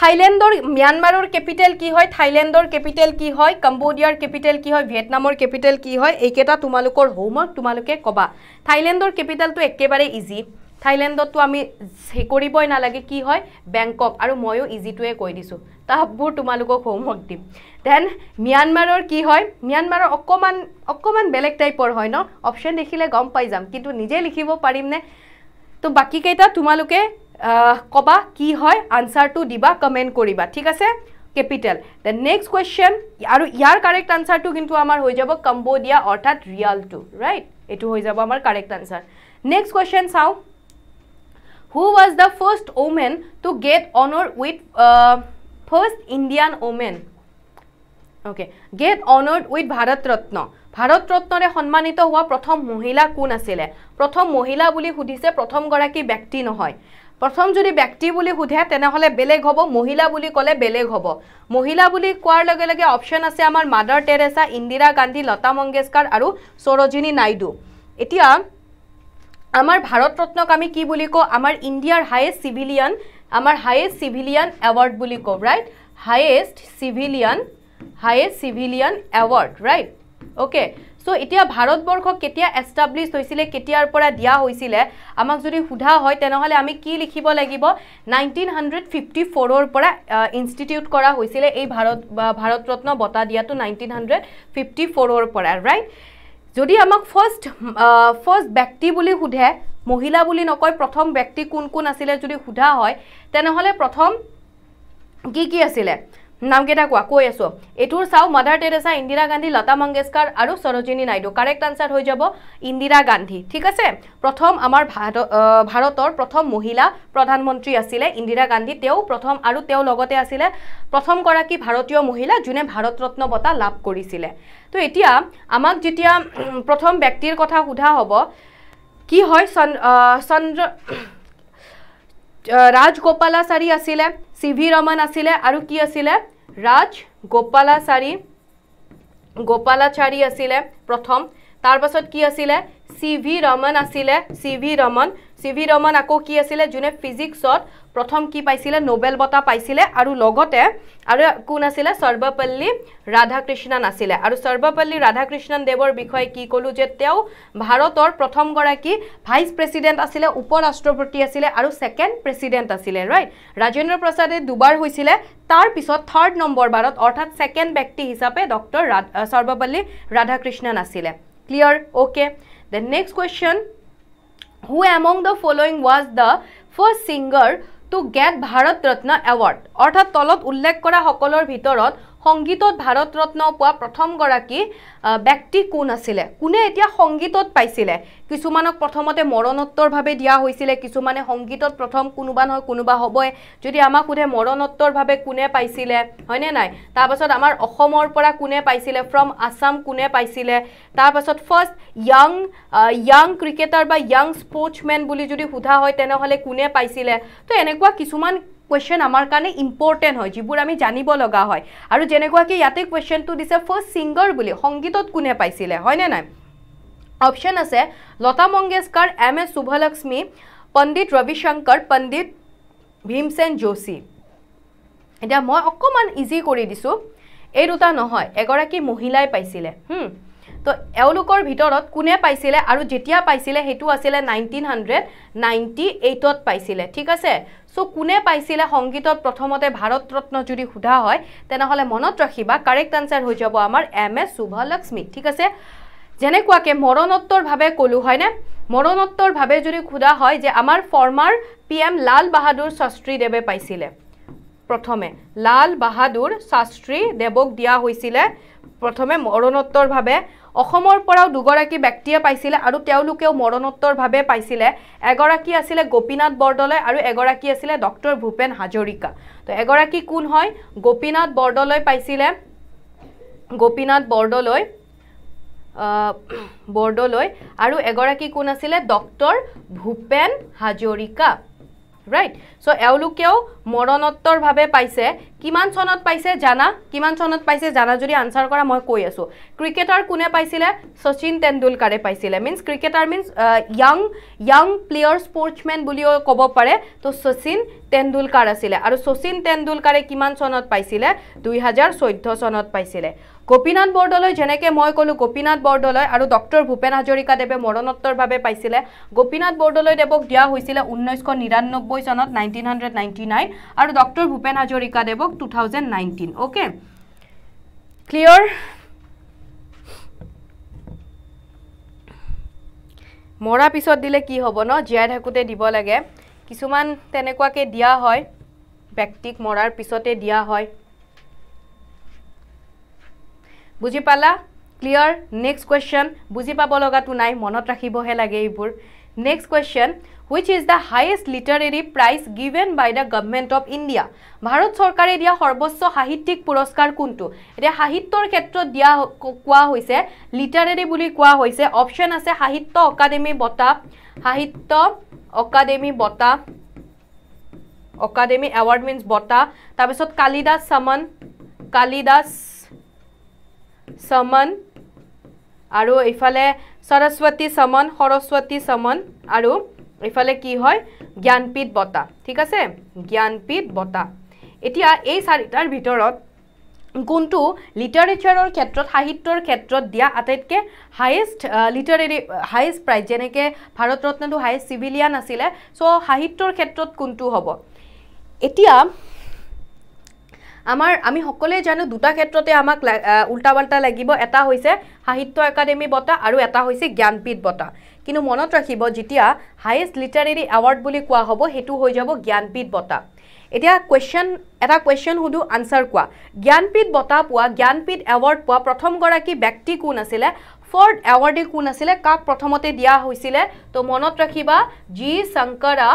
থাইলেণ্ডৰ ম্যানমাৰৰ কেপিটেল কি হয় থাইলেণ্ডৰ কেপিটেল কি হয় কম্বোডিয়াৰ কেপিটেল কি হয় ভিয়েটনামৰ কেপিটেল কি হয় এইকেইটা তোমালোকৰ হোমৱৰ্ক তোমালোকে ক'বা থাইলেণ্ডৰ কেপিটেলটো একেবাৰে ইজি থাইলেণ্ডতো আমি হেৰি কৰিবই নালাগে কি হয় বেংকক আৰু ময়ো ইজিটোৱে কৈ দিছোঁ তাহবোৰ তোমালোকক হোমৱৰ্ক দিম দেন ম্যানমাৰৰ কি হয় ম্যানমাৰৰ অকণমান অকণমান বেলেগ টাইপৰ হয় ন অপশ্যন দেখিলে গম পাই যাম কিন্তু নিজে লিখিব পাৰিমনে তো বাকীকেইটা তোমালোকে কবা কি হয় আনসারটো দিবা কমেন্ট করিবা ঠিক আছে কেপিটেল দেন নেক্সট কুয়েশ্যন আর ইয়ার কারেক্ট আনসারটো কিন্তু আমার হয়ে যাব কম্বোডিয়া অর্থাৎ রিয়ালটো রাইট এটু হয়ে যাব আমার কারেক্ট আনসার নেক্সট কুয়েশ্যন চাও who was the first women to get honour with first Indian women okay get honoured with Bharat Ratna ভারতরত্নরে সন্মানিত হওয়া প্রথম মহিলা কোন আসে প্রথম মহিলা বলে সুদিছে প্রথমগারী ব্যক্তি নহয় প্ৰথম যদি ব্যক্তি বুলি সোধে তেনেহ'লে বেলেগ হ'ব মহিলা বুলি ক'লে বেলেগ হ'ব মহিলা বুলি কোৱাৰ লগে লগে অপশ্যন আছে আমাৰ মাদাৰ টেৰেছা ইন্দিৰা গান্ধী লতা মংগেশকাৰ আৰু সৰোজিনী নাইডু এতিয়া আমাৰ ভাৰতৰত্নক আমি কি বুলি কওঁ আমাৰ ইণ্ডিয়াৰ হায়েষ্ট চিভিলিয়ান আমাৰ হায়েষ্ট চিভিলিয়ান এৱাৰ্ড বুলি কওঁ right highest civilian highest so এতিয়া ভারতবর্ষ কেতিয়া এস্টাবলিশ হয়েছিল কেতিয়ার পর দিয়া হয়েছিল আমাক যদি সুধা হয় তেনহলে আমি কি লিখিব লাগিব নাইনটিন হান্ড্রেড ফিফটি ফোরর পর ইনস্টিটিউট করা হয়েছিল এই ভারত ভারতরত্ন বটা দিয়াটো নাইনটিন হান্ড্রেড ফিফটি ফোরর পর রাইট যদি আমাক ফার্স্ট ফার্স্ট ব্যক্তি বলে সুধে মহিলা বুলি নকয় প্রথম ব্যক্তি কোন কোন আসলে যদি সুধা হয় তেনহলে প্রথম কি কি আসলে নামকেইটা কোৱা কৈ আছো এইটোৰ চাওঁ মাদাৰ টেৰেছা ইন্দিৰা গান্ধী লতা মংগেশকাৰ আৰু সৰোজিনী নাইডু কাৰেক্ট আনচাৰ হৈ যাব ইন্দিৰা গান্ধী ঠিক আছে প্ৰথম আমাৰ ভাৰতৰ প্ৰথম মহিলা প্ৰধানমন্ত্ৰী আছিলে ইন্দিৰা গান্ধী তেওঁ প্ৰথম আৰু তেওঁ লগতে আছিলে প্ৰথমগৰাকী ভাৰতীয় মহিলা যোনে ভাৰত ৰত্ন বঁটা লাভ কৰিছিলে তো এতিয়া আমাক যেতিয়া প্ৰথম ব্যক্তিৰ কথা সোধা হ'ব কি হয় চন চন্দ্ৰ ৰাজগোপালাচাৰী আছিলে চি ভি ৰমন আছিলে আৰু কি আছিলে ৰাজ গোপালাচাৰী গোপালাচাৰী আছিলে প্ৰথম তাৰ পাছত কি আছিলে চি ভি ৰমন আছিলে C V Raman C V Raman আকৌ কি আছিলে যোনে ফিজিক্সত প্ৰথম কি পাইছিলে নবেল বঁটা পাইছিলে আৰু লগতে আৰু কোন আছিলে সৰ্বপল্লী ৰাধাকৃষ্ণন আছিলে আৰু সৰ্বপল্লী ৰাধাকৃষ্ণন দেৱৰ বিষয়ে কি ক'লোঁ যে তেওঁ ভাৰতৰ প্ৰথমগৰাকী ভাইচ প্ৰেচিডেণ্ট আছিলে উপ ৰাষ্ট্ৰপতি আছিলে আৰু ছেকেণ্ড প্ৰেচিডেণ্ট আছিলে ৰাইট ৰাজেন্দ্ৰ প্ৰসাদে দুবাৰ হৈছিলে তাৰপিছত থাৰ্ড নম্বৰবাৰত অৰ্থাৎ ছেকেণ্ড ব্যক্তি হিচাপে ডক্টৰ ৰা সৰ্বপল্লী ৰাধাকৃষ্ণন আছিলে clear okay the next question who among the following was the first singer to get bharat ratna award অর্থাৎ তলত উল্লেখ কৰা সকলৰ ভিতৰত সংগীতত ভাৰত ৰত্ন পোৱা প্ৰথমগৰাকী ব্যক্তি কোন আছিলে কোনে এতিয়া সংগীতত পাইছিলে কিছুমানক প্ৰথমতে মৰণোত্তৰভাৱে দিয়া হৈছিলে কিছুমানে সংগীতত প্ৰথম কোনোবা নহয় কোনোবা হ'বই যদি আমাক সোধে মৰণোত্তৰভাৱে কোনে পাইছিলে হয়নে নাই তাৰপাছত আমাৰ অসমৰ পৰা কোনে পাইছিলে ফ্ৰম আছাম কোনে পাইছিলে তাৰপাছত ফাৰ্ষ্ট য়াং য়াং ক্ৰিকেটাৰ বা য়াং স্পৰ্টছমেন বুলি যদি সোধা হয় তেনেহ'লে কোনে পাইছিলে তো এনেকুৱা কিছুমান কুৱেশ্যন আমাৰ কাৰণে ইম্পৰ্টেণ্ট হয় যিবোৰ আমি জানিব লগা হয় আৰু যেনেকুৱাকৈ ইয়াতে কুৱেশ্যনটো দিছে ফাৰ্ষ্ট ছিংগাৰ বুলি সংগীতত কোনে পাইছিলে হয়নে নাই অপশ্যন আছে লতা মংগেশকাৰ এম এ শুভলক্ষ্মী পণ্ডিত ৰবিশংকৰ পণ্ডিত ভীমসেন যোশী এতিয়া মই অকণমান ইজি কৰি দিছোঁ এই দুটা নহয় এগৰাকী মহিলাই পাইছিলে তো এওঁলোকৰ ভিতৰত কোনে পাইছিলে আৰু যেতিয়া পাইছিলে সেইটো আছিলে নাইনটিন হাণ্ড্ৰেড নাইণ্টি এইটত পাইছিলে ঠিক আছে সো কোনে পাইছিলে সংগীতত প্ৰথমতে ভাৰত ৰত্ন যদি সোধা হয় তেনেহ'লে মনত ৰাখিবা কাৰেক্ট আনচাৰ হৈ যাব আমাৰ এম এছ শুভলক্ষ্মী ঠিক আছে যেনেকুৱাকৈ মৰণোত্তৰভাৱে ক'লোঁ হয়নে মৰণোত্তৰভাৱে যদি সোধা হয় যে আমাৰ former P M Lal Bahadur শাস্ত্ৰীদেৱে পাইছিলে প্ৰথমে লাল বাহাদুৰ শাস্ত্ৰীদেৱক দিয়া হৈছিলে প্ৰথমে মৰণোত্তৰভাৱে অসমৰ পৰাও দুগৰাকী ব্যক্তিয়ে পাইছিলে আৰু তেওঁলোকেও মৰণোত্তৰভাৱে পাইছিলে এগৰাকী আছিলে গোপীনাথ বৰদলৈ আৰু এগৰাকী আছিলে ডক্টৰ ভূপেন হাজৰিকা তো এগৰাকী কোন হয় গোপীনাথ বৰদলৈ পাইছিলে গোপীনাথ বৰদলৈ বৰদলৈ আৰু এগৰাকী কোন আছিলে doctor Bhupen Hazarika right so' এওঁলোকেও মৰণোত্তৰভাৱে পাইছে কিমান চনত পাইছে জানা কিমান চনত পাইছে জানা যদি আনচাৰ কৰা মই কৈ আছোঁ ক্ৰিকেটাৰ কোনে পাইছিলে শচীন তেণ্ডুলকাৰে পাইছিলে means cricketer means young young player sportsmen বুলিও ক'ব পাৰে তো শচীন তেণ্ডুলকাৰ আছিলে আৰু শচীন তেণ্ডুলকাৰে কিমান চনত পাইছিলে দুই হাজাৰ চৈধ্য চনত পাইছিলে গোপীনাথ বৰদলৈ যেনেকৈ মই ক'লোঁ গোপীনাথ বৰদলৈ আৰু ডক্টৰ ভূপেন হাজৰিকাদেৱে মৰণোত্তৰভাৱে পাইছিলে গোপীনাথ বৰদলৈদেৱক দিয়া হৈছিলে ঊনৈছশ নিৰান্নব্বৈ চনত নাইনটিন হাণ্ড্ৰেড নাইণ্টি নাইন আৰু ডক্টৰ ভূপেন হাজৰিকাদেৱক 2019 ओके क्लियर মৰা পিছত দিলে কি হ'ব ন জীয়াই থাকোঁতে দিব লাগে কিছুমান তেনেকুৱাকৈ দিয়া হয় ব্যক্তিক মৰাৰ পিছতে দিয়া হয় বুজি পালা ক্লিয়াৰ নেক্সট কুৱেশ্যন বুজি পাব লগাটো নাই মনত ৰাখিবহে লাগে এইবোৰ next question which is the highest literary prize given by the government of India Bharat চৰকাৰে দিয়া সৰ্বোচ্চ সাহিত্যিক পুৰস্কাৰ কোনটো এতিয়া সাহিত্যৰ ক্ষেত্ৰত দিয়া কোৱা হৈছে লিটাৰেৰী বুলি কোৱা হৈছে অপশ্যন আছে সাহিত্য অকাডেমী বঁটা সাহিত্য অকাডেমী বঁটা অকাডেমী এৱাৰ্ড মিনছ বঁটা তাৰপিছত কালিদাস চমন কালিদাস চমন আৰু ইফালে সৰস্বতী চমন সৰস্বতী চমন আৰু ইফালে কি হয় জ্ঞানপীঠ বঁটা ঠিক আছে জ্ঞানপীঠ বঁটা এতিয়া এই চাৰিটাৰ ভিতৰত কোনটো লিটাৰেচাৰৰ ক্ষেত্ৰত সাহিত্যৰ ক্ষেত্ৰত দিয়া আটাইতকৈ হায়েষ্ট লিটাৰেৰী হায়েষ্ট প্ৰাইজ যেনেকৈ ভাৰত ৰত্নটো হায়েষ্ট চিভিলিয়ান আছিলে চ' সাহিত্যৰ ক্ষেত্ৰত কোনটো হ'ব এতিয়া আমাৰ আমি সকলোৱে জানো দুটা ক্ষেত্ৰতে আমাক উল্টা পাল্টা লাগিব এটা হৈছে সাহিত্য একাডেমী বঁটা আৰু এটা হৈছে জ্ঞানপীঠ বঁটা কিন্তু মনত ৰাখিব যেতিয়া হায়েষ্ট লিটাৰেৰী এৱাৰ্ড বুলি কোৱা হ'ব সেইটো হৈ যাব জ্ঞানপীঠ বঁটা এতিয়া কুৱেশ্যন এটা কুৱেশ্যন সোধোঁ আনচাৰ কোৱা জ্ঞানপীঠ বঁটা পোৱা জ্ঞানপীঠ এৱাৰ্ড পোৱা প্ৰথমগৰাকী ব্যক্তি কোন আছিলে ফৰ্ড এৱাৰ্ডে কোন আছিলে কাক প্ৰথমতে দিয়া হৈছিলে তো মনত ৰাখিবা জি শংকৰা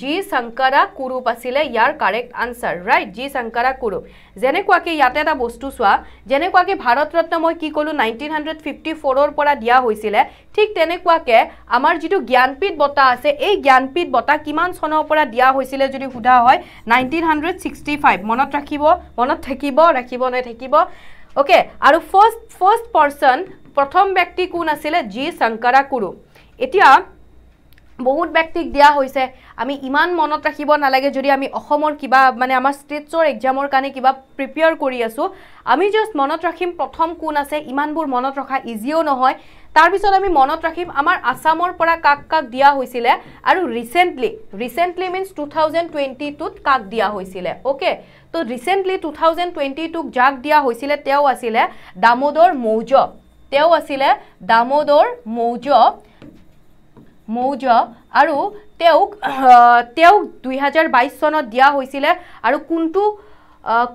জি শংকৰা কুৰূপ আছিলে ইয়াৰ correct answer right G Sankara Kurup যেনেকুৱাকৈ ইয়াতে এটা বস্তু চোৱা যেনেকুৱাকৈ ভাৰত ৰত্ন মই কি ক'লোঁ নাইনটিন হাণ্ড্ৰেড ফিফটি ফ'ৰৰ পৰা দিয়া হৈছিলে ঠিক তেনেকুৱাকৈ আমাৰ যিটো জ্ঞানপীঠ বঁটা আছে এই জ্ঞানপীঠ বঁটা কিমান চনৰ পৰা দিয়া হৈছিলে যদি সোধা হয় নাইনটিন হাণ্ড্ৰেড ছিক্সটি ফাইভ মনত ৰাখিব মনত থাকিব ৰাখিব নে থাকিব অ'কে আৰু ফাৰ্ষ্ট ফাৰ্ষ্ট পাৰ্চন প্ৰথম ব্যক্তি কোন আছিলে জি শংকৰা কুৰু এতিয়া বহুত ব্যক্তিক দিয়া হৈছে আমি ইমান মনত ৰাখিব নালাগে যদি আমি অসমৰ কিবা মানে আমাৰ ষ্টেটছৰ এক্সামৰ কাৰণে কিবা প্ৰিপেয়াৰ কৰি আছোঁ আমি জাষ্ট মনত ৰাখিম প্ৰথম কোন আছে ইমানবোৰ মনত ৰখা ইজিও নহয় তাৰপিছত আমি মনত ৰাখিম আমাৰ আছামৰ পৰা কাক কাক দিয়া হৈছিলে আৰু recently recently means two thousand twenty টুত কাক দিয়া হৈছিলে অ'কে ত' ৰিচেণ্টলি টু থাউজেণ্ড টুৱেণ্টি টুক যাক দিয়া হৈছিলে তেওঁ আছিলে দামোদৰ মৌজ তেওঁ আছিলে দামোদৰ মৌজ মৌজ আৰু তেওঁক তেওঁক দুহেজাৰ বাইছ চনত দিয়া হৈছিলে আৰু কোনটো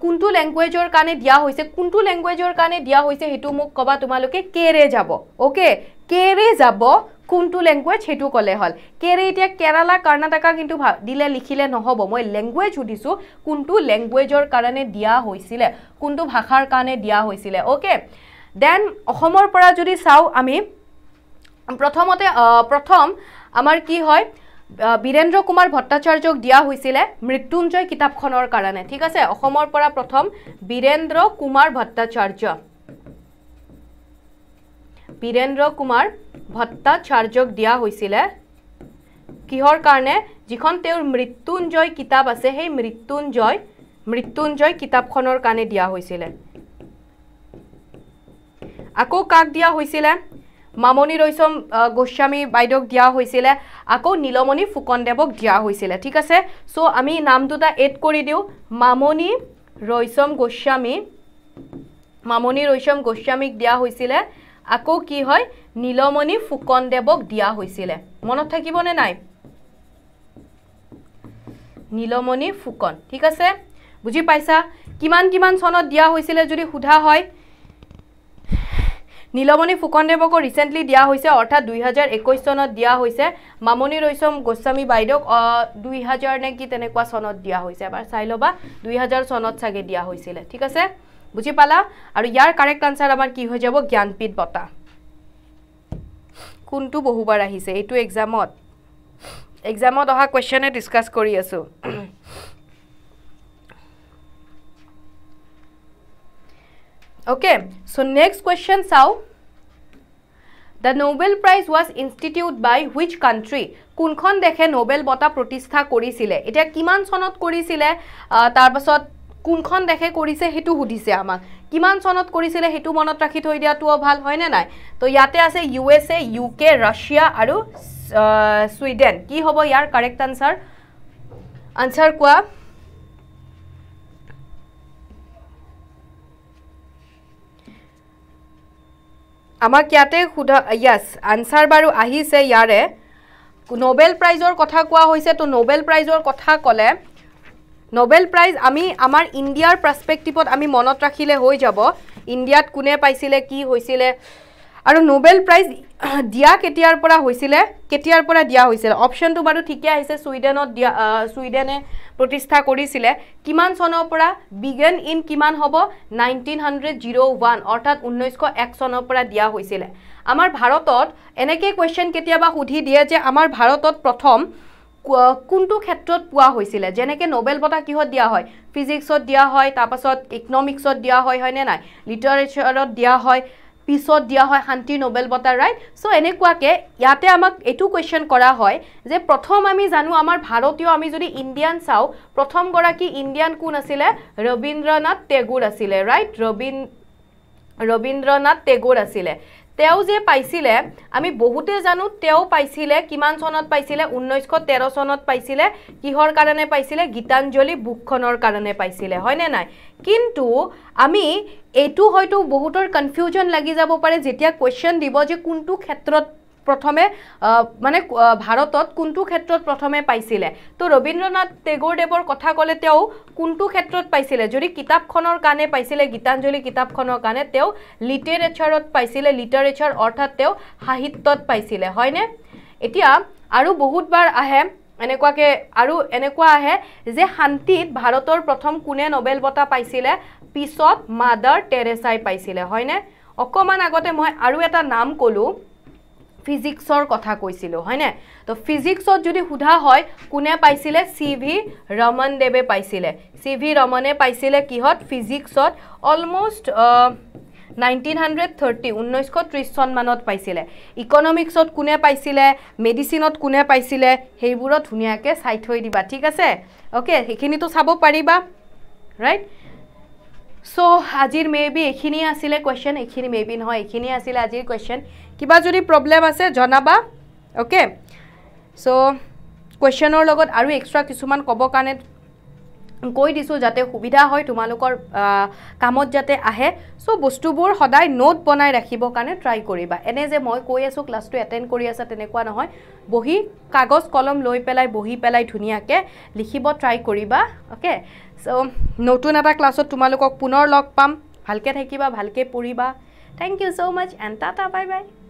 কোনটো লেংগুৱেজৰ কাৰণে দিয়া হৈছে কোনটো লেংগুৱেজৰ কাৰণে দিয়া হৈছে সেইটো মোক ক'বা তোমালোকে কেৰে যাব অ'কে কেৰে যাব কোনটো লেংগুৱেজ সেইটো ক'লে হ'ল কেৰে এতিয়া কেৰালা কৰ্ণাটকা কিন্তু ভা দিলে লিখিলে নহ'ব মই লেংগুৱেজ সুধিছোঁ কোনটো লেংগুৱেজৰ কাৰণে দিয়া হৈছিলে কোনটো ভাষাৰ কাৰণে দিয়া হৈছিলে অ'কে দেন অসমৰ পৰা যদি চাওঁ আমি প্ৰথমতে প্ৰথম আমাৰ কি হয় বীৰেন্দ্ৰ কুমাৰ ভট্টাচাৰ্যক দিয়া হৈছিলে মৃত্যুঞ্জয় কিতাপখনৰ কাৰণে ঠিক আছে অসমৰ পৰা প্ৰথম বীৰেন্দ্ৰ কুমাৰ ভট্টাচাৰ্য বীৰেন্দ্ৰ কুমাৰ ভট্টাচাৰ্যক দিয়া হৈছিলে কিহৰ কাৰণে যিখন তেওঁৰ মৃত্যুঞ্জয় কিতাপ আছে সেই মৃত্যুঞ্জয় মৃত্যুঞ্জয় কিতাপখনৰ কাৰণে দিয়া হৈছিলে আকৌ কাক দিয়া হৈছিলে মামনি ৰৈচম গোস্বামী বাইদেউক দিয়া হৈছিলে আকৌ নীলমণি ফুকনদেৱক দিয়া হৈছিলে ঠিক আছে চ' আমি নাম দুটা এড কৰি দিওঁ মামনি ৰৈচম গোস্বামী মামনি ৰৈচম গোস্বামীক দিয়া হৈছিলে আকৌ কি হয় নীলমণি ফুকনদেৱক দিয়া হৈছিলে মনত থাকিবনে নাই নীলমণি ফুকন ঠিক আছে বুজি পাইছা কিমান কিমান চনত দিয়া হৈছিলে যদি সোধা হয় নীলমণি ফুকনদেৱকো ৰিচেণ্টলি দিয়া হৈছে অৰ্থাৎ দুই হাজাৰ একৈছ চনত দিয়া হৈছে মামণি ৰৈচম গোস্বামী বাইদেউক দুই হাজাৰ নে কি তেনেকুৱা চনত দিয়া হৈছে এবাৰ চাই ল'বা দুই হাজাৰ চনত চাগে দিয়া হৈছিলে ঠিক আছে বুজি পালা আৰু ইয়াৰ কাৰেক্ট আনচাৰ আমাৰ কি হৈ যাব জ্ঞানপীঠ বঁটা কোনটো বহুবাৰ আহিছে এইটো এক্সামত এক্সামত অহা কুৱেশ্যনে ডিছকাছ কৰি আছোঁ okay so next question sau the nobel prize was instituted by which country kunkhon dekhe nobel bota protistha korisile eta kiman sonot korisile tar pasot kunkhon dekhe korise hetu hudise ama kiman sonot korisile hetu monot rakhi thoi dia tu bhal hoy na nai to yate ase usa uk russia aru sweden ki hobo yar correct answer answer kwa আমাক ইয়াতে সোধা ইয়াছ answer বাৰু আহিছে ইয়াৰে novel প্ৰাইজৰ কথা কোৱা হৈছে তো নবেল প্ৰাইজৰ কথা ক'লে নবেল প্ৰাইজ আমি আমাৰ ইণ্ডিয়াৰ পাৰ্চপেক্টিভত আমি মনত ৰাখিলে হৈ যাব ইণ্ডিয়াত কোনে পাইছিলে কি হৈছিলে আৰু নোবেল প্ৰাইজ দিয়া কেতিয়াৰ পৰা হৈছিলে কেতিয়াৰ পৰা দিয়া হৈছিলে অপশ্যনটো বাৰু ঠিকে আহিছে ছুইডেনত দিয়া ছুইডেনে প্ৰতিষ্ঠা কৰিছিলে কিমান চনৰ পৰা বিগেন ইন কিমান হ'ব নাইনটিন হাণ্ড্ৰেড জিৰ' ওৱান অৰ্থাৎ ঊনৈছশ এক চনৰ পৰা দিয়া হৈছিলে আমাৰ ভাৰতত এনেকৈ কুৱেশ্যন কেতিয়াবা সুধি দিয়ে যে আমাৰ ভাৰতত প্ৰথম কোনটো ক্ষেত্ৰত পোৱা হৈছিলে যেনেকৈ নবেল বঁটা কিহত দিয়া হয় ফিজিক্সত দিয়া হয় তাৰপাছত ইকনমিক্সত দিয়া হয় হয়নে নাই লিটাৰেচাৰত দিয়া হয় পিছত দিয়া হয় শান্তি নোবেল বঁটা ৰাইট চ' এনেকুৱাকৈ ইয়াতে আমাক এইটো কুৱেশ্যন কৰা হয় যে প্ৰথম আমি জানো আমাৰ ভাৰতীয় আমি যদি ইণ্ডিয়ান চাওঁ প্ৰথমগৰাকী ইণ্ডিয়ান কোন আছিলে ৰবীন্দ্ৰনাথ টেগোৰ আছিলে ৰাইট ৰবীন ৰবীন্দ্ৰনাথ টেগোৰ আছিলে তেওঁ যে পাইছিলে আমি বহুতে জানো তেওঁ পাইছিলে কিমান চনত পাইছিলে ঊনৈছশ তেৰ চনত পাইছিলে কিহৰ কাৰণে পাইছিলে গীতাঞ্জলি বুকখনৰ কাৰণে পাইছিলে হয়নে নাই কিন্তু আমি এইটো হয়তো বহুতৰ কনফিউজন লাগি যাব পাৰে যেতিয়া কুৱেশ্যন দিব যে কোনটো ক্ষেত্ৰত প্ৰথমে মানে ভাৰতত কোনটো ক্ষেত্ৰত প্ৰথমে পাইছিলে তো ৰবীন্দ্ৰনাথ টেগোৰদেৱৰ কথা ক'লে তেওঁ কোনটো ক্ষেত্ৰত পাইছিলে যদি কিতাপখনৰ কাৰণে পাইছিলে গীতাঞ্জলি কিতাপখনৰ কাৰণে তেওঁ লিটাৰেচাৰত পাইছিলে লিটাৰেচাৰ অৰ্থাৎ তেওঁ সাহিত্যত পাইছিলে হয়নে এতিয়া আৰু বহুতবাৰ আহে এনেকুৱাকৈ আৰু এনেকুৱা আহে যে শান্তিত ভাৰতৰ প্ৰথম কোনে নবেল বঁটা পাইছিলে পিছত মাদাৰ টেৰেছাই পাইছিলে হয়নে অকণমান আগতে মই আৰু এটা নাম ক'লোঁ ফিজিক্সৰ কথা কৈছিলোঁ হয়নে তো ফিজিক্সত যদি সোধা হয় কোনে পাইছিলে চি ভি ৰমনদেৱে পাইছিলে চি ভি ৰমনে পাইছিলে কিহত ফিজিক্সত অলমষ্ট নাইনটিন হাণ্ড্ৰেড থাৰ্টি ঊনৈছশ ত্ৰিছ চনমানত পাইছিলে ইকনমিক্সত কোনে পাইছিলে মেডিচিনত কোনে পাইছিলে সেইবোৰত ধুনীয়াকৈ চাই থৈ দিবা ঠিক আছে অ'কে সেইখিনিতো চাব পাৰিবা ৰাইট চ' আজিৰ মে বি এইখিনিয়ে আছিলে কুৱেশ্যন এইখিনি মে বি নহয় এইখিনিয়ে আছিলে আজিৰ কুৱেশ্যন কিবা যদি প্ৰব্লেম আছে জনাবা অ'কে চ' কুৱেশ্যনৰ লগত আৰু এক্সট্ৰা কিছুমান ক'ব কাৰণে কৈ দিছোঁ যাতে সুবিধা হয় তোমালোকৰ কামত যাতে আহে চ' বস্তুবোৰ সদায় নোট বনাই ৰাখিবৰ কাৰণে ট্ৰাই কৰিবা এনে যে মই কৈ আছোঁ ক্লাছটো এটেণ্ড কৰি আছা তেনেকুৱা নহয় বহি কাগজ কলম লৈ পেলাই বহি পেলাই ধুনীয়াকৈ লিখিব ট্ৰাই কৰিবা অ'কে চ' নতুন এটা ক্লাছত তোমালোকক পুনৰ লগ পাম ভালকৈ থাকিবা ভালকৈ পঢ়িবা thank you so' much and tata bye by